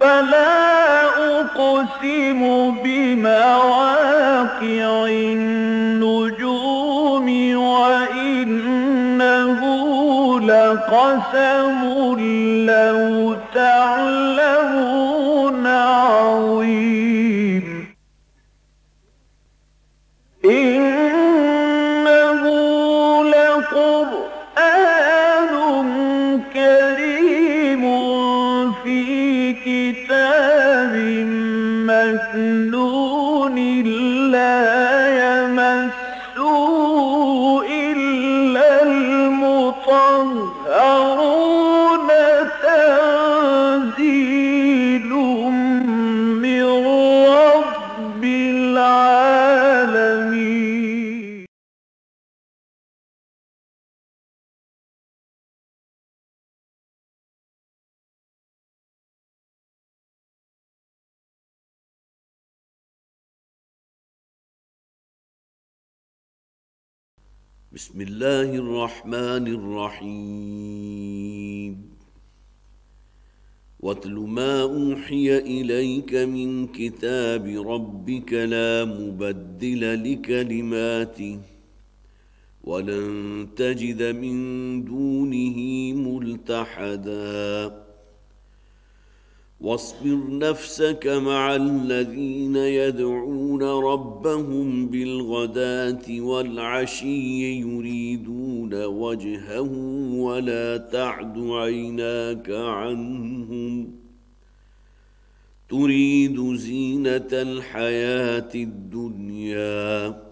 فلا أقسم بمواقع النجوم وإنه لقسم لو تعلم بسم الله الرحمن الرحيم واتل ما اوحي اليك من كتاب ربك لا مبدل لكلماته ولن تجد من دونه ملتحداً واصبر نفسك مع الذين يدعون ربهم بالغداه والعشي يريدون وجهه ولا تعد عيناك عنهم تريد زينه الحياه الدنيا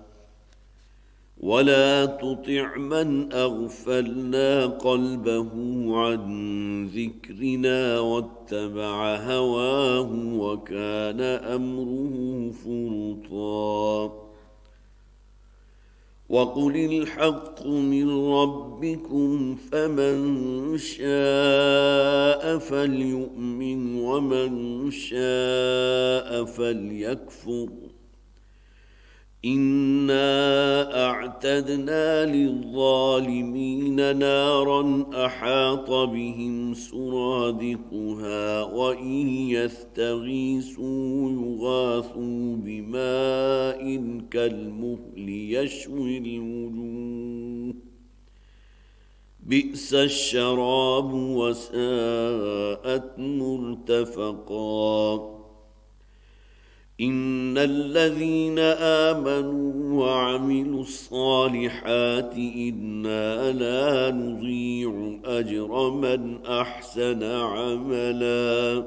ولا تطع من اغفلنا قلبه عن ذكرنا واتبع هواه وكان امره فرطا وقل الحق من ربكم فمن شاء فليؤمن ومن شاء فليكفر انا اعتدنا للظالمين نارا احاط بهم سرادقها وان يستغيثوا يغاثوا بماء كالمهل يشوي الوجوه بئس الشراب وساءت مرتفقا ان الذين امنوا وعملوا الصالحات انا لا نضيع اجر من احسن عملا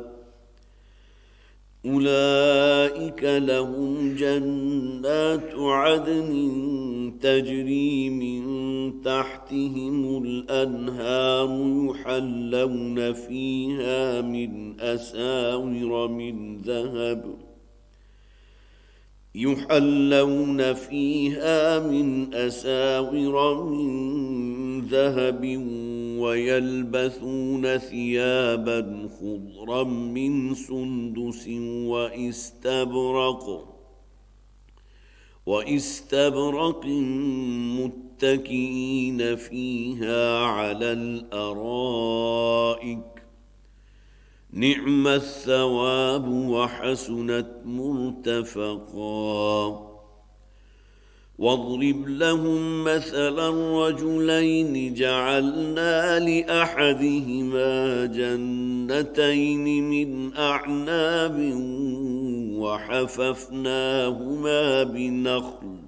اولئك لهم جنات عدن تجري من تحتهم الانهار يحلون فيها من اساور من ذهب يحلون فيها من اساور من ذهب ويلبثون ثيابا خضرا من سندس واستبرق واستبرق متكئين فيها على الارائك نعم الثواب وحسنت مرتفقا واضرب لهم مثلا رجلين جعلنا لاحدهما جنتين من اعناب وحففناهما بنخل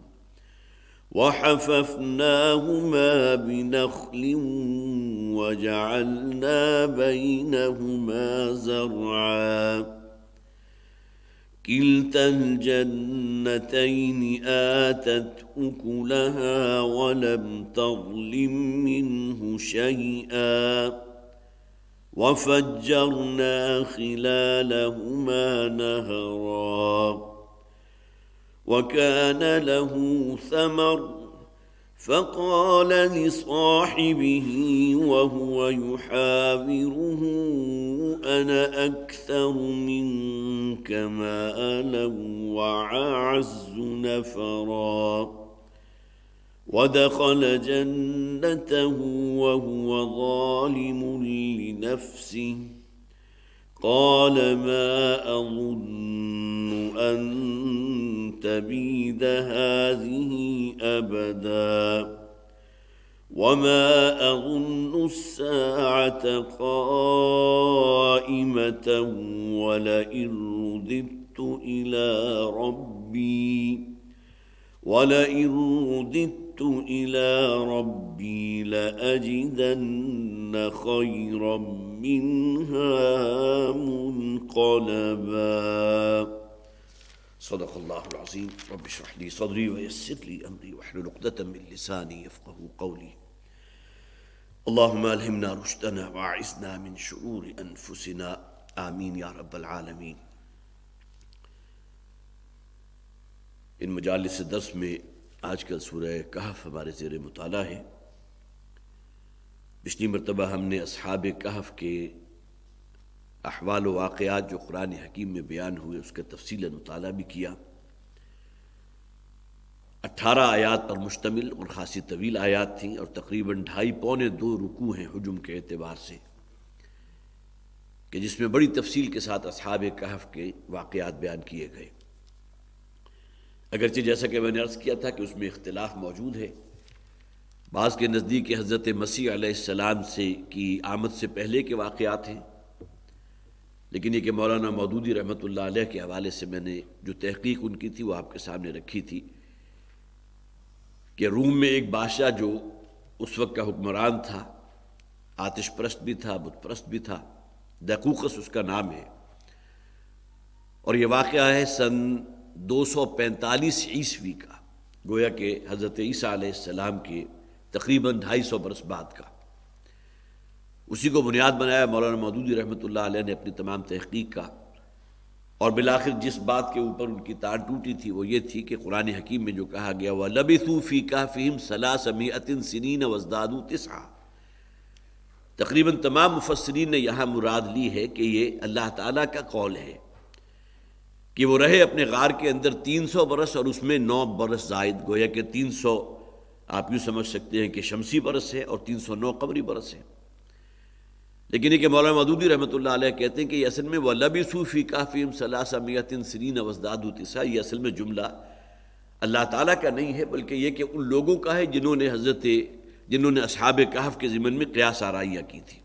وحففناهما بنخل وجعلنا بينهما زرعا كلتا الجنتين اتت اكلها ولم تظلم منه شيئا وفجرنا خلالهما نهرا وكان له ثمر فقال لصاحبه وهو يحاوره انا اكثر منك مالا واعز نفرا ودخل جنته وهو ظالم لنفسه قال ما اظن ان تبيد هذه ابدا وما اظن الساعه قائمه ولئن رددت الى ربي ولئن رددت الى ربي لاجدن خيرا منها منقلبا صدق الله العظيم رب اشرح لي صدري ويسر لي امري واحلل عقدة من لساني يفقه قولي اللهم الهمنا رشدنا واعصنا من شرور انفسنا امين يا رب العالمين ان مجالس الدرس میں آج کل سورہ کہف ہمارے زیر مطالعہ ہے پچھلی مرتبہ ہم نے اصحاب کہف کے احوال و واقعات جو قرآن حکیم میں بیان ہوئے اس کا تفصیل مطالعہ بھی کیا اٹھارہ آیات پر مشتمل اور خاصی طویل آیات تھیں اور تقریباً ڈھائی پونے دو رکو ہیں حجم کے اعتبار سے کہ جس میں بڑی تفصیل کے ساتھ اصحاب کہف کے واقعات بیان کیے گئے اگرچہ جیسا کہ میں نے عرض کیا تھا کہ اس میں اختلاف موجود ہے بعض کے نزدیک حضرت مسیح علیہ السلام سے کی آمد سے پہلے کے واقعات ہیں لیکن یہ کہ مولانا مودودی رحمت اللہ علیہ کے حوالے سے میں نے جو تحقیق ان کی تھی وہ آپ کے سامنے رکھی تھی کہ روم میں ایک بادشاہ جو اس وقت کا حکمران تھا آتش پرست بھی تھا بت پرست بھی تھا دقوقس اس کا نام ہے اور یہ واقعہ ہے سن دو سو پینتالیس عیسوی کا گویا کہ حضرت عیسیٰ علیہ السلام کے تقریباً ڈھائی سو برس بعد کا اسی کو بنیاد بنایا مولانا مودودی رحمۃ اللہ علیہ نے اپنی تمام تحقیق کا اور بالآخر جس بات کے اوپر ان کی تار ٹوٹی تھی وہ یہ تھی کہ قرآن حکیم میں جو کہا گیا صوفی کا سنین وزداد تقریباً تمام مفسرین نے یہاں مراد لی ہے کہ یہ اللہ تعالیٰ کا قول ہے کہ وہ رہے اپنے غار کے اندر تین سو برس اور اس میں نو برس زائد گویا کہ تین سو آپ یوں سمجھ سکتے ہیں کہ شمسی برس ہے اور تین سو نو قبری برس ہے لیکن یہ کہ مولانا مدودی رحمۃ اللہ علیہ کہتے ہیں کہ یہ اصل میں وہ لبی صوفی کافی میتن سرین وزداد تسا یہ اصل میں جملہ اللہ تعالیٰ کا نہیں ہے بلکہ یہ کہ ان لوگوں کا ہے جنہوں نے حضرت جنہوں نے اصحاب کہف کے ذمن میں قیاس آرائیاں کی تھی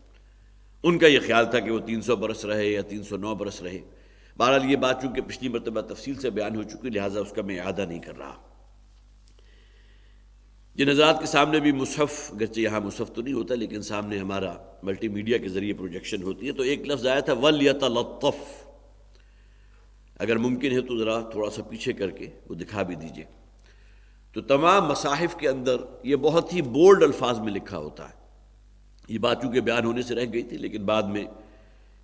ان کا یہ خیال تھا کہ وہ تین سو برس رہے یا تین سو نو برس رہے بہرحال یہ بات چونکہ پچھلی مرتبہ تفصیل سے بیان ہو چکی لہٰذا اس کا میں اعادہ نہیں کر رہا جن کے سامنے بھی مصحف اگرچہ یہاں مصحف تو نہیں ہوتا لیکن سامنے ہمارا ملٹی میڈیا کے ذریعے پروجیکشن ہوتی ہے تو ایک لفظ آیا تھا ول یا اگر ممکن ہے تو ذرا تھوڑا سا پیچھے کر کے وہ دکھا بھی دیجیے تو تمام مصاحف کے اندر یہ بہت ہی بولڈ الفاظ میں لکھا ہوتا ہے یہ بات چونکہ بیان ہونے سے رہ گئی تھی لیکن بعد میں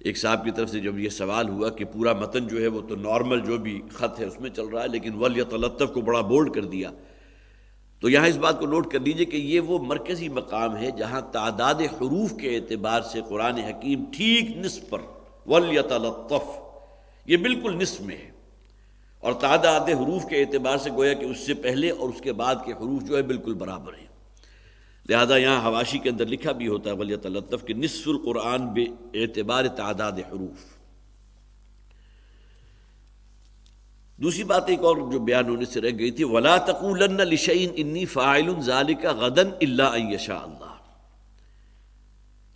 ایک صاحب کی طرف سے جب یہ سوال ہوا کہ پورا متن جو ہے وہ تو نارمل جو بھی خط ہے اس میں چل رہا ہے لیکن ول کو بڑا بولڈ کر دیا تو یہاں اس بات کو نوٹ کر لیجئے کہ یہ وہ مرکزی مقام ہے جہاں تعداد حروف کے اعتبار سے قرآن حکیم ٹھیک نصف پر ولیۃ یہ بالکل نصف میں ہے اور تعداد حروف کے اعتبار سے گویا کہ اس سے پہلے اور اس کے بعد کے حروف جو ہے بالکل برابر ہیں لہذا یہاں حواشی کے اندر لکھا بھی ہوتا ہے ولیت الطف کہ نصف القرآن بے اعتبار تعداد حروف دوسری بات ایک اور جو بیان ہونے سے رہ گئی تھی ولا تقولن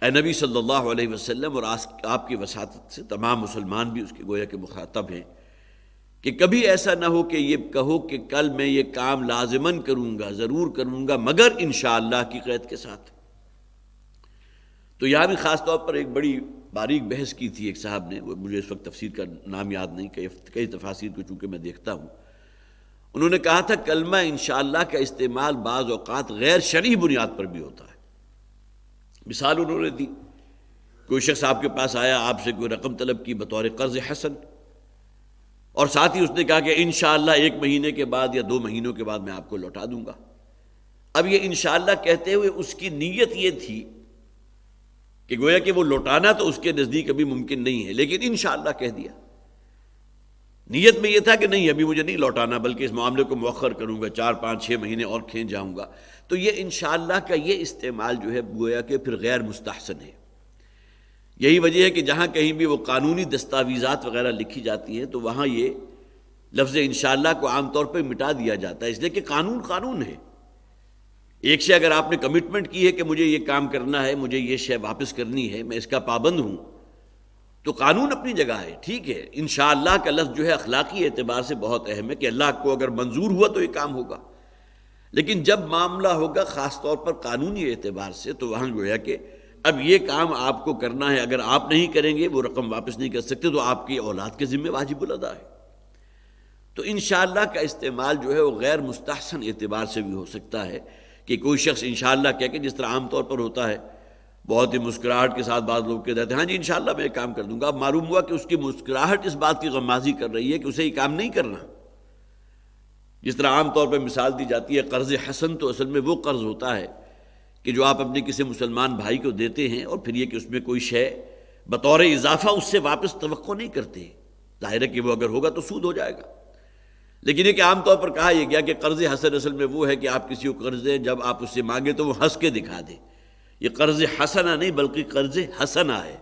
اے نبی صلی اللہ علیہ وسلم اور آپ کی وساطت سے تمام مسلمان بھی اس کے گویا کے مخاطب ہیں کہ کبھی ایسا نہ ہو کہ یہ کہو کہ کل میں یہ کام لازمن کروں گا ضرور کروں گا مگر انشاءاللہ اللہ کی قید کے ساتھ تو یہاں بھی خاص طور پر ایک بڑی باریک بحث کی تھی ایک صاحب نے مجھے اس وقت تفسیر کا نام یاد نہیں کئی کو چونکہ میں دیکھتا ہوں انہوں نے کہا تھا کلمہ انشاءاللہ کا استعمال بعض اوقات غیر شرعی بنیاد پر بھی ہوتا ہے مثال انہوں نے دی کوئی شخص آپ کے پاس آیا آپ سے کوئی رقم طلب کی بطور قرض حسن اور ساتھ ہی اس نے کہا کہ انشاءاللہ ایک مہینے کے بعد یا دو مہینوں کے بعد میں آپ کو لوٹا دوں گا اب یہ انشاءاللہ کہتے ہوئے اس کی نیت یہ تھی کہ گویا کہ وہ لوٹانا تو اس کے نزدیک ابھی ممکن نہیں ہے لیکن انشاءاللہ کہہ دیا نیت میں یہ تھا کہ نہیں ابھی مجھے نہیں لوٹانا بلکہ اس معاملے کو مؤخر کروں گا چار پانچ چھ مہینے اور کھینچ جاؤں گا تو یہ انشاءاللہ کا یہ استعمال جو ہے گویا کہ پھر غیر مستحسن ہے یہی وجہ ہے کہ جہاں کہیں بھی وہ قانونی دستاویزات وغیرہ لکھی جاتی ہیں تو وہاں یہ لفظ انشاءاللہ کو عام طور پہ مٹا دیا جاتا ہے اس لیے کہ قانون قانون ہے ایک سے اگر آپ نے کمٹمنٹ کی ہے کہ مجھے یہ کام کرنا ہے مجھے یہ شے واپس کرنی ہے میں اس کا پابند ہوں تو قانون اپنی جگہ ہے ٹھیک ہے انشاءاللہ اللہ کا لفظ جو ہے اخلاقی اعتبار سے بہت اہم ہے کہ اللہ کو اگر منظور ہوا تو یہ کام ہوگا لیکن جب معاملہ ہوگا خاص طور پر قانونی اعتبار سے تو وہاں جو ہے کہ اب یہ کام آپ کو کرنا ہے اگر آپ نہیں کریں گے وہ رقم واپس نہیں کر سکتے تو آپ کی اولاد کے ذمہ واجب الادا ہے تو انشاءاللہ کا استعمال جو ہے وہ غیر مستحسن اعتبار سے بھی ہو سکتا ہے کہ کوئی شخص انشاءاللہ کہہ کے جس طرح عام طور پر ہوتا ہے بہت ہی مسکراہٹ کے ساتھ بعض لوگ کہتے ہیں ہاں جی انشاءاللہ میں کام کر دوں گا اب معلوم ہوا کہ اس کی مسکراہٹ اس بات کی غمازی کر رہی ہے کہ اسے یہ کام نہیں کرنا جس طرح عام طور پر مثال دی جاتی ہے قرض حسن تو اصل میں وہ قرض ہوتا ہے کہ جو آپ اپنے کسی مسلمان بھائی کو دیتے ہیں اور پھر یہ کہ اس میں کوئی شے بطور اضافہ اس سے واپس توقع نہیں کرتے ظاہر ہے کہ وہ اگر ہوگا تو سود ہو جائے گا لیکن یہ کہ عام طور پر کہا یہ گیا کہ قرض حسن اصل میں وہ ہے کہ آپ کسی کو قرض دیں جب آپ اس سے مانگیں تو وہ ہنس کے دکھا دے یہ قرض حسنہ نہیں بلکہ قرض حسنہ ہے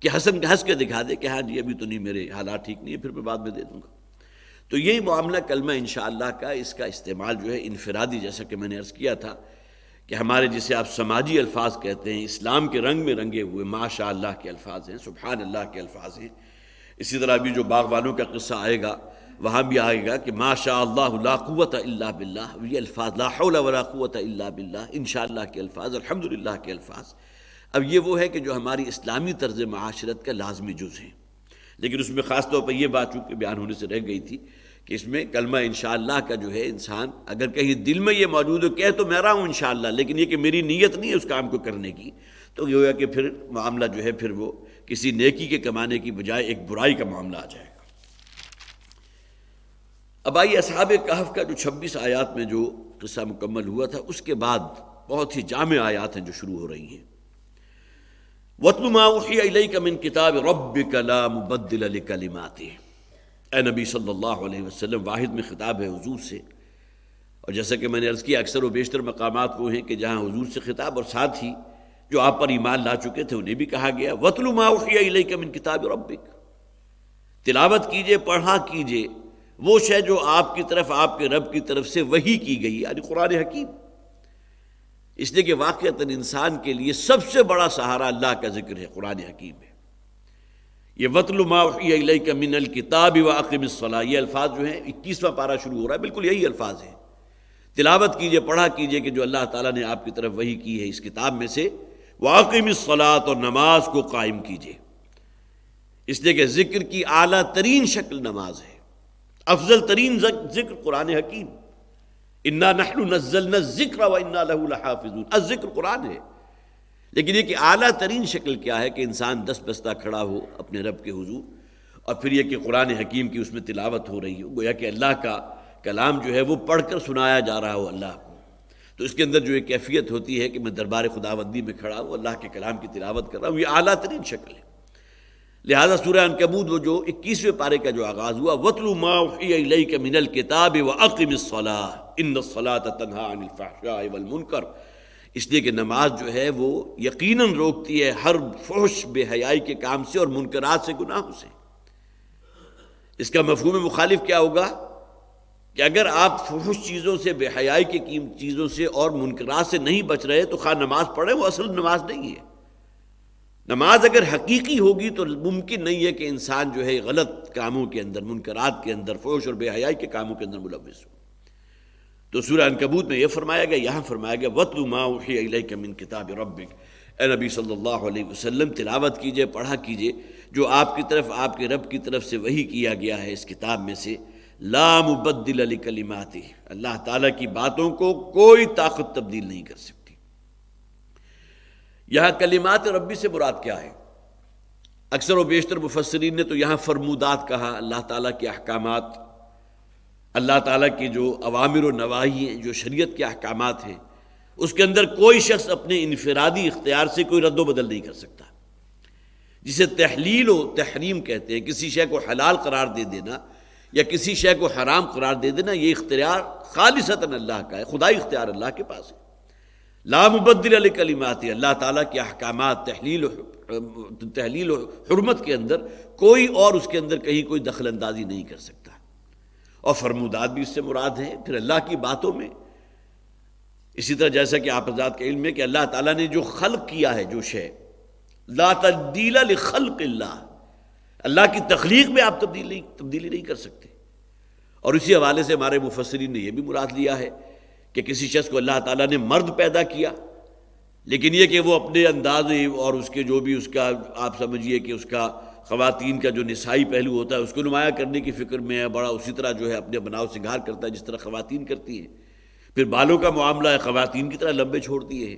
کہ حسن کے ہنس کے دکھا دے کہ ہاں جی ابھی تو نہیں میرے حالات ٹھیک نہیں ہے پھر میں بعد میں دے دوں گا تو یہی معاملہ کلمہ انشاءاللہ کا اس کا استعمال جو ہے انفرادی جیسا کہ میں نے عرض کیا تھا کہ ہمارے جسے آپ سماجی الفاظ کہتے ہیں اسلام کے رنگ میں رنگے ہوئے ماشاء اللہ کے الفاظ ہیں سبحان اللہ کے الفاظ ہیں اسی طرح ابھی جو باغبانوں کا قصہ آئے گا وہاں بھی آئے گا کہ ماشاء اللہ لا قوت اللہ یہ الفاظ لا حول اللہ قوت ان شاء اللہ کے الفاظ الحمدللہ کے الفاظ اب یہ وہ ہے کہ جو ہماری اسلامی طرز معاشرت کا لازمی جز ہیں لیکن اس میں خاص طور پر یہ بات چونکہ بیان ہونے سے رہ گئی تھی کہ اس میں کلمہ ان شاء اللہ کا جو ہے انسان اگر کہیں دل میں یہ موجود ہو کہ تو میں رہا ہوں ان اللہ لیکن یہ کہ میری نیت نہیں ہے اس کام کو کرنے کی تو یہ ہوا کہ پھر معاملہ جو ہے پھر وہ کسی نیکی کے کمانے کی بجائے ایک برائی کا معاملہ آ جائے گا اب آئیے اصحاب کہف کا جو چھبیس آیات میں جو قصہ مکمل ہوا تھا اس کے بعد بہت ہی جامع آیات ہیں جو شروع ہو رہی ہیں وطن ماحی علیہ کا من کتاب کلام بدل کلمات اے نبی صلی اللہ علیہ وسلم واحد میں خطاب ہے حضور سے اور جیسا کہ میں نے عرض کیا اکثر و بیشتر مقامات وہ ہیں کہ جہاں حضور سے خطاب اور ساتھ ہی جو آپ پر ایمان لا چکے تھے انہیں بھی کہا گیا وطل و علیہ کم ان کتاب ربک تلاوت کیجئے پڑھا کیجئے وہ شے جو آپ کی طرف آپ کے رب کی طرف سے وہی کی گئی یعنی قرآن حکیم اس لیے کہ واقعتا انسان کے لیے سب سے بڑا سہارا اللہ کا ذکر ہے قرآن حکیم ہے یہ وطل ما من الکتاب و عقیم الصلاح یہ الفاظ جو ہیں اکیسواں پارہ شروع ہو رہا ہے بالکل یہی الفاظ ہیں تلاوت کیجئے پڑھا کیجئے کہ جو اللہ تعالیٰ نے آپ کی طرف وہی کی ہے اس کتاب میں سے وہ عقیم اور نماز کو قائم کیجئے اس لیے کہ ذکر کی اعلیٰ ترین شکل نماز ہے افضل ترین ذکر قرآن حکیم انا نہ ذکر ذکر قرآن ہے لیکن یہ کہ اعلیٰ ترین شکل کیا ہے کہ انسان دس بستہ کھڑا ہو اپنے رب کے حضور اور پھر یہ کہ قرآن حکیم کی اس میں تلاوت ہو رہی ہو گویا کہ اللہ کا کلام جو ہے وہ پڑھ کر سنایا جا رہا ہو اللہ کو تو اس کے اندر جو ایک کیفیت ہوتی ہے کہ میں دربار خداوندی میں کھڑا ہوں اللہ کے کلام کی تلاوت کر رہا ہوں یہ اعلیٰ ترین شکل ہے لہذا سورہ ان وہ جو اکیسویں پارے کا جو آغاز ہوا وطلو ما من ان تنہا عن الفحشاء والمنکر اس لیے کہ نماز جو ہے وہ یقیناً روکتی ہے ہر فحش بے حیائی کے کام سے اور منکرات سے گناہ سے اس کا مفہوم مخالف کیا ہوگا کہ اگر آپ فحش چیزوں سے بے حیائی کی چیزوں سے اور منکرات سے نہیں بچ رہے تو خواہ نماز پڑھیں وہ اصل نماز نہیں ہے نماز اگر حقیقی ہوگی تو ممکن نہیں ہے کہ انسان جو ہے غلط کاموں کے اندر منکرات کے اندر فوش اور بے حیائی کے کاموں کے اندر ملوث ہو تو سورہ انکبوت میں یہ فرمایا گیا یہاں فرمایا گیا وطل ماؤ من کتاب ربک اے نبی صلی اللہ علیہ وسلم تلاوت کیجئے پڑھا کیجئے جو آپ کی طرف آپ کے رب کی طرف سے وہی کیا گیا ہے اس کتاب میں سے لا مبدل لکلماتی علی اللہ تعالیٰ کی باتوں کو کوئی طاقت تبدیل نہیں کر سکتی یہاں کلمات ربی سے براد کیا ہے اکثر و بیشتر مفسرین نے تو یہاں فرمودات کہا اللہ تعالیٰ کے احکامات اللہ تعالیٰ کی جو عوامر و نواحی ہیں جو شریعت کے احکامات ہیں اس کے اندر کوئی شخص اپنے انفرادی اختیار سے کوئی رد و بدل نہیں کر سکتا جسے تحلیل و تحریم کہتے ہیں کسی شے کو حلال قرار دے دینا یا کسی شے کو حرام قرار دے دینا یہ اختیار خالصتاً اللہ کا ہے خدائی اختیار اللہ کے پاس ہے لام بدل کلمات اللہ تعالیٰ کے احکامات تحلیل تحلیل و حرمت کے اندر کوئی اور اس کے اندر کہیں کوئی دخل اندازی نہیں کر سکتا اور فرمودات بھی اس سے مراد ہے پھر اللہ کی باتوں میں اسی طرح جیسا کہ آپ آزاد کے علم ہے کہ اللہ تعالیٰ نے جو خلق کیا ہے جو شے لا تبدیل لخلق اللہ اللہ کی تخلیق میں آپ تبدیلی تبدیلی نہیں کر سکتے اور اسی حوالے سے ہمارے مفسرین نے یہ بھی مراد لیا ہے کہ کسی شخص کو اللہ تعالیٰ نے مرد پیدا کیا لیکن یہ کہ وہ اپنے انداز اور اس کے جو بھی اس کا آپ سمجھیے کہ اس کا خواتین کا جو نسائی پہلو ہوتا ہے اس کو نمایاں کرنے کی فکر میں ہے بڑا اسی طرح جو ہے اپنے بناؤ سنگھار کرتا ہے جس طرح خواتین کرتی ہیں پھر بالوں کا معاملہ ہے خواتین کی طرح لمبے چھوڑ دیے ہیں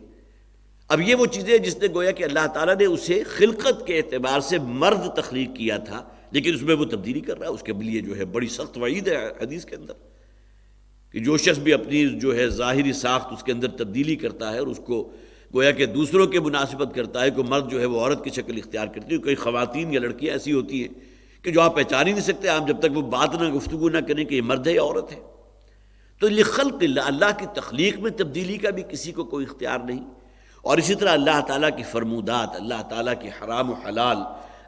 اب یہ وہ چیزیں جس نے گویا کہ اللہ تعالیٰ نے اسے خلقت کے اعتبار سے مرد تخلیق کیا تھا لیکن اس میں وہ تبدیلی کر رہا ہے اس کے بلیے جو ہے بڑی سخت وعید ہے حدیث کے اندر کہ جو شخص بھی اپنی جو ہے ظاہری ساخت اس کے اندر تبدیلی کرتا ہے اور اس کو گویا کہ دوسروں کے مناسبت کرتا ہے کوئی مرد جو ہے وہ عورت کی شکل اختیار کرتی ہے کوئی خواتین یا لڑکیاں ایسی ہوتی ہیں کہ جو آپ پہچان ہی نہیں سکتے آپ جب تک وہ بات نہ گفتگو نہ کریں کہ یہ مرد ہے یا عورت ہے تو خلق اللہ اللہ کی تخلیق میں تبدیلی کا بھی کسی کو کوئی اختیار نہیں اور اسی طرح اللہ تعالیٰ کی فرمودات اللہ تعالیٰ کی حرام و حلال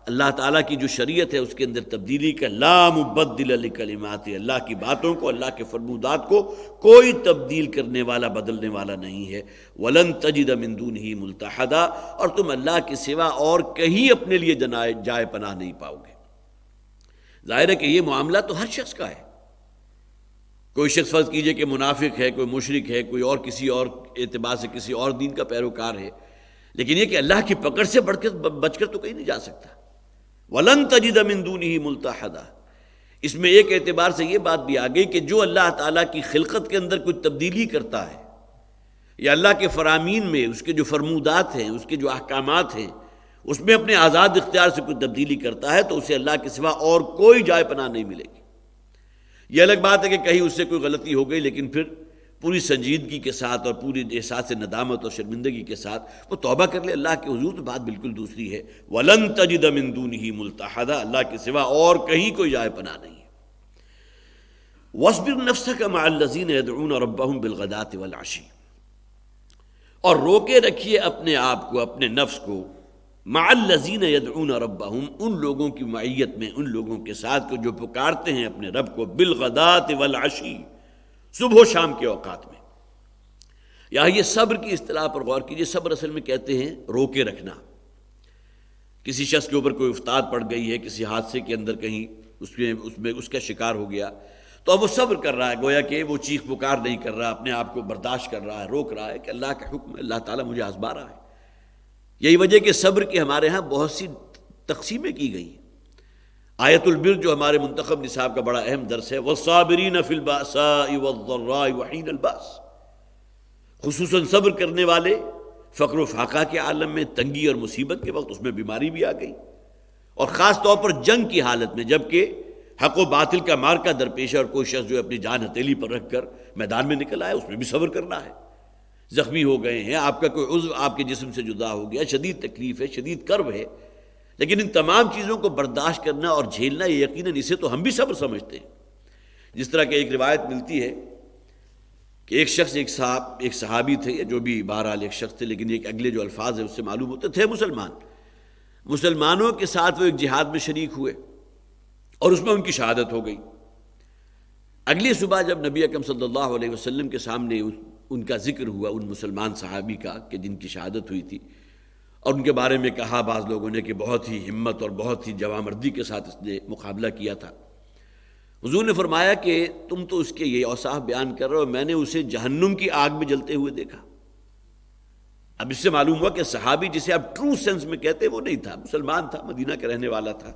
اللہ تعالیٰ کی جو شریعت ہے اس کے اندر تبدیلی کا لا مبدل علی کلمات اللہ کی باتوں کو اللہ کے فرمودات کو کوئی تبدیل کرنے والا بدلنے والا نہیں ہے ولن تجد مندون ہی ملتحدہ اور تم اللہ کے سوا اور کہیں اپنے لیے جنائے جائے پناہ نہیں پاؤ گے ظاہر ہے کہ یہ معاملہ تو ہر شخص کا ہے کوئی شخص فرض کیجئے کہ منافق ہے کوئی مشرق ہے کوئی اور کسی اور اعتبار سے کسی اور دین کا پیروکار ہے لیکن یہ کہ اللہ کی پکڑ سے بڑھ کر بچ کر تو کہیں نہیں جا سکتا ولن من دونه ملتحدہ اس میں ایک اعتبار سے یہ بات بھی آ گئی کہ جو اللہ تعالیٰ کی خلقت کے اندر کچھ تبدیلی کرتا ہے یا اللہ کے فرامین میں اس کے جو فرمودات ہیں اس کے جو احکامات ہیں اس میں اپنے آزاد اختیار سے کوئی تبدیلی کرتا ہے تو اسے اللہ کے سوا اور کوئی جائے پناہ نہیں ملے گی یہ الگ بات ہے کہ کہیں اس سے کوئی غلطی ہو گئی لیکن پھر پوری سنجیدگی کے ساتھ اور پوری احساس ندامت اور شرمندگی کے ساتھ وہ توبہ کر لے اللہ کے حضور تو بات بالکل دوسری ہے ولن من ہی ملتحدہ اللہ کے سوا اور کہیں کوئی جائے پناہ نہیں وسب النفس کا مال لذیذ یدعون اور اباہ بلغدات ولاشی اور روکے رکھیے اپنے آپ کو اپنے نفس کو مع لذین یدعن اور ان لوگوں کی معیت میں ان لوگوں کے ساتھ کو جو پکارتے ہیں اپنے رب کو بالغدات ولاشی صبح و شام کے اوقات میں یا یہ صبر کی اصطلاح پر غور کیجیے صبر اصل میں کہتے ہیں رو کے رکھنا کسی شخص کے اوپر کوئی افتاد پڑ گئی ہے کسی حادثے کے اندر کہیں اس میں اس میں اس کا شکار ہو گیا تو اب وہ صبر کر رہا ہے گویا کہ وہ چیخ پکار نہیں کر رہا اپنے آپ کو برداشت کر رہا ہے روک رہا ہے کہ اللہ کا حکم ہے اللہ تعالیٰ مجھے آزما رہا ہے یہی وجہ کہ صبر کے ہمارے ہاں بہت سی تقسیمیں کی گئی ہیں آیت البر جو ہمارے منتخب نصاب کا بڑا اہم درس ہے وہ صابرین خصوصاً صبر کرنے والے فقر و فاقہ کے عالم میں تنگی اور مصیبت کے وقت اس میں بیماری بھی آ گئی اور خاص طور پر جنگ کی حالت میں جب کہ حق و باطل کا مار کا درپیش اور کوئی شخص جو ہے اپنی جان ہتھیلی پر رکھ کر میدان میں نکل آئے اس میں بھی صبر کرنا ہے زخمی ہو گئے ہیں آپ کا کوئی عضو آپ کے جسم سے جدا ہو گیا شدید تکلیف ہے شدید کرب ہے لیکن ان تمام چیزوں کو برداشت کرنا اور جھیلنا یہ یقیناً اسے تو ہم بھی صبر سمجھتے ہیں جس طرح کہ ایک روایت ملتی ہے کہ ایک شخص ایک صاحب ایک صحابی تھے یا جو بھی بہرحال ایک شخص تھے لیکن ایک اگلے جو الفاظ ہے اس سے معلوم ہوتے تھے مسلمان مسلمانوں کے ساتھ وہ ایک جہاد میں شریک ہوئے اور اس میں ان کی شہادت ہو گئی اگلی صبح جب نبی اکم صلی اللہ علیہ وسلم کے سامنے ان کا ذکر ہوا ان مسلمان صحابی کا کہ جن کی شہادت ہوئی تھی اور ان کے بارے میں کہا بعض لوگوں نے کہ بہت ہی ہمت اور بہت ہی جوا مردی کے ساتھ اس نے مقابلہ کیا تھا حضور نے فرمایا کہ تم تو اس کے یہ اوساف بیان کر رہے ہو میں نے اسے جہنم کی آگ میں جلتے ہوئے دیکھا اب اس سے معلوم ہوا کہ صحابی جسے آپ ٹرو سینس میں کہتے ہیں وہ نہیں تھا مسلمان تھا مدینہ کا رہنے والا تھا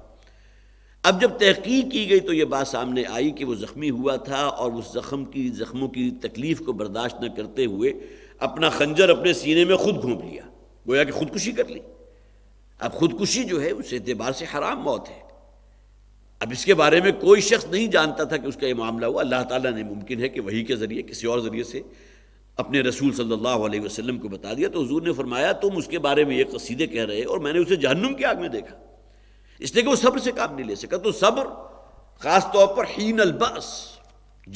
اب جب تحقیق کی گئی تو یہ بات سامنے آئی کہ وہ زخمی ہوا تھا اور اس زخم کی زخموں کی تکلیف کو برداشت نہ کرتے ہوئے اپنا خنجر اپنے سینے میں خود گھونپ لیا گویا کہ خودکشی کر لی اب خودکشی جو ہے اس اعتبار سے حرام موت ہے اب اس کے بارے میں کوئی شخص نہیں جانتا تھا کہ اس کا یہ معاملہ ہوا اللہ تعالیٰ نے ممکن ہے کہ وہی کے ذریعے کسی اور ذریعے سے اپنے رسول صلی اللہ علیہ وسلم کو بتا دیا تو حضور نے فرمایا تم اس کے بارے میں یہ قصیدے کہہ رہے اور میں نے اسے جہنم کی آگ میں دیکھا اس لیے کہ وہ صبر سے کام نہیں لے سکا تو صبر خاص طور پر حین البس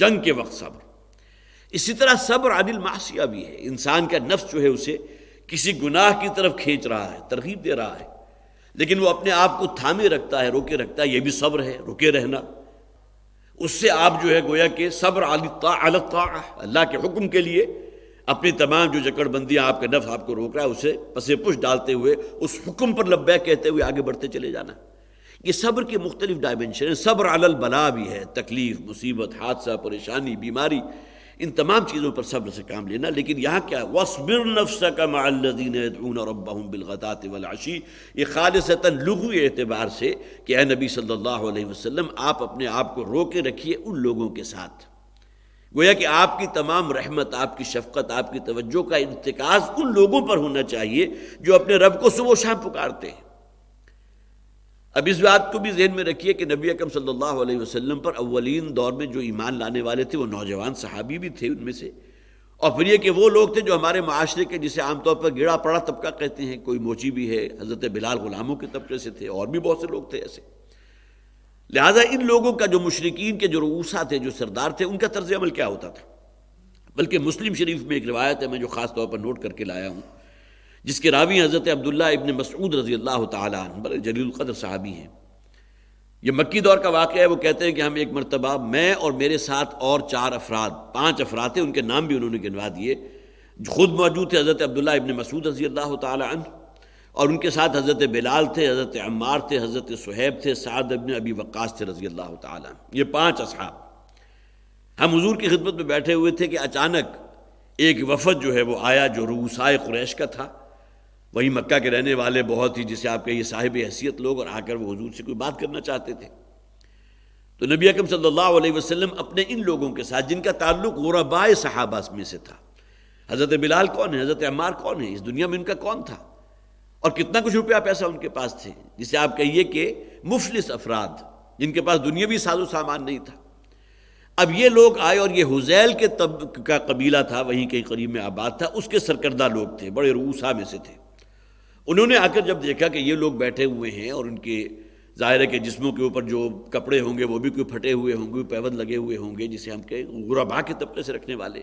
جنگ کے وقت صبر اسی طرح صبر عن المعصیہ بھی ہے انسان کا نفس جو ہے اسے کسی گناہ کی طرف کھینچ رہا ہے ترغیب دے رہا ہے لیکن وہ اپنے آپ کو تھامے رکھتا ہے روکے رکھتا ہے یہ بھی صبر ہے روکے رہنا اس سے آپ جو ہے گویا کہ صبر اللہ کے حکم کے لیے اپنی تمام جو جکڑ بندیاں آپ کے نفس آپ کو روک رہا ہے اسے پسے پش ڈالتے ہوئے اس حکم پر لبے کہتے ہوئے آگے بڑھتے چلے جانا یہ صبر کے مختلف ڈائمنشن ہیں صبر علی البلا بھی ہے تکلیف مصیبت حادثہ پریشانی بیماری ان تمام چیزوں پر صبر سے کام لینا لیکن یہاں کیا مَعَ الَّذِينَ يَدْعُونَ رَبَّهُمْ بِالْغَدَاتِ وَالْعَشِي یہ خالصتاً لغوی اعتبار سے کہ اے نبی صلی اللہ علیہ وسلم آپ اپنے آپ کو رو کے رکھیے ان لوگوں کے ساتھ گویا کہ آپ کی تمام رحمت آپ کی شفقت آپ کی توجہ کا امتقاز ان لوگوں پر ہونا چاہیے جو اپنے رب کو صبح و شام پکارتے ہیں اب اس بات کو بھی ذہن میں رکھیے کہ نبی اکم صلی اللہ علیہ وسلم پر اولین دور میں جو ایمان لانے والے تھے وہ نوجوان صحابی بھی تھے ان میں سے اور پھر یہ کہ وہ لوگ تھے جو ہمارے معاشرے کے جسے عام طور پر گڑا پڑا طبقہ کہتے ہیں کوئی موچی بھی ہے حضرت بلال غلاموں کے طبقے سے تھے اور بھی بہت سے لوگ تھے ایسے لہٰذا ان لوگوں کا جو مشرقین کے جو روسا تھے جو سردار تھے ان کا طرز عمل کیا ہوتا تھا بلکہ مسلم شریف میں ایک روایت ہے میں جو خاص طور پر نوٹ کر کے لایا ہوں جس کے راوی حضرت عبداللہ ابن مسعود رضی اللہ تعالیٰ عنہ بڑے جلیل القدر صحابی ہیں یہ مکی دور کا واقعہ ہے وہ کہتے ہیں کہ ہم ایک مرتبہ میں اور میرے ساتھ اور چار افراد پانچ افراد تھے ان کے نام بھی انہوں نے گنوا دیے جو خود موجود تھے حضرت عبداللہ ابن مسعود رضی اللہ تعالیٰ عنہ اور ان کے ساتھ حضرت بلال تھے حضرت عمار تھے حضرت صہیب تھے سعد ابن ابی وقاص تھے رضی اللہ تعالیٰ عنہ یہ پانچ اصحاب ہم حضور کی خدمت میں بیٹھے ہوئے تھے کہ اچانک ایک وفد جو ہے وہ آیا جو روسائے قریش کا تھا وہی مکہ کے رہنے والے بہت ہی جسے آپ کہیے صاحب حیثیت لوگ اور آ کر وہ حضور سے کوئی بات کرنا چاہتے تھے تو نبی اکم صلی اللہ علیہ وسلم اپنے ان لوگوں کے ساتھ جن کا تعلق غربا صحابہ میں سے تھا حضرت بلال کون ہے حضرت عمار کون ہے اس دنیا میں ان کا کون تھا اور کتنا کچھ روپیہ پیسہ ان کے پاس تھے جسے آپ کہیے کہ مفلس افراد جن کے پاس دنیاوی ساز و سامان نہیں تھا اب یہ لوگ آئے اور یہ حزیل کے طب کا قبیلہ تھا وہیں کہیں قریب میں آباد تھا اس کے سرکردہ لوگ تھے بڑے روسا میں سے تھے انہوں نے آ کر جب دیکھا کہ یہ لوگ بیٹھے ہوئے ہیں اور ان کے ظاہر ہے کہ جسموں کے اوپر جو کپڑے ہوں گے وہ بھی کوئی پھٹے ہوئے ہوں گے پیون لگے ہوئے ہوں گے جسے ہم کہ غربا بھا کے طبقے سے رکھنے والے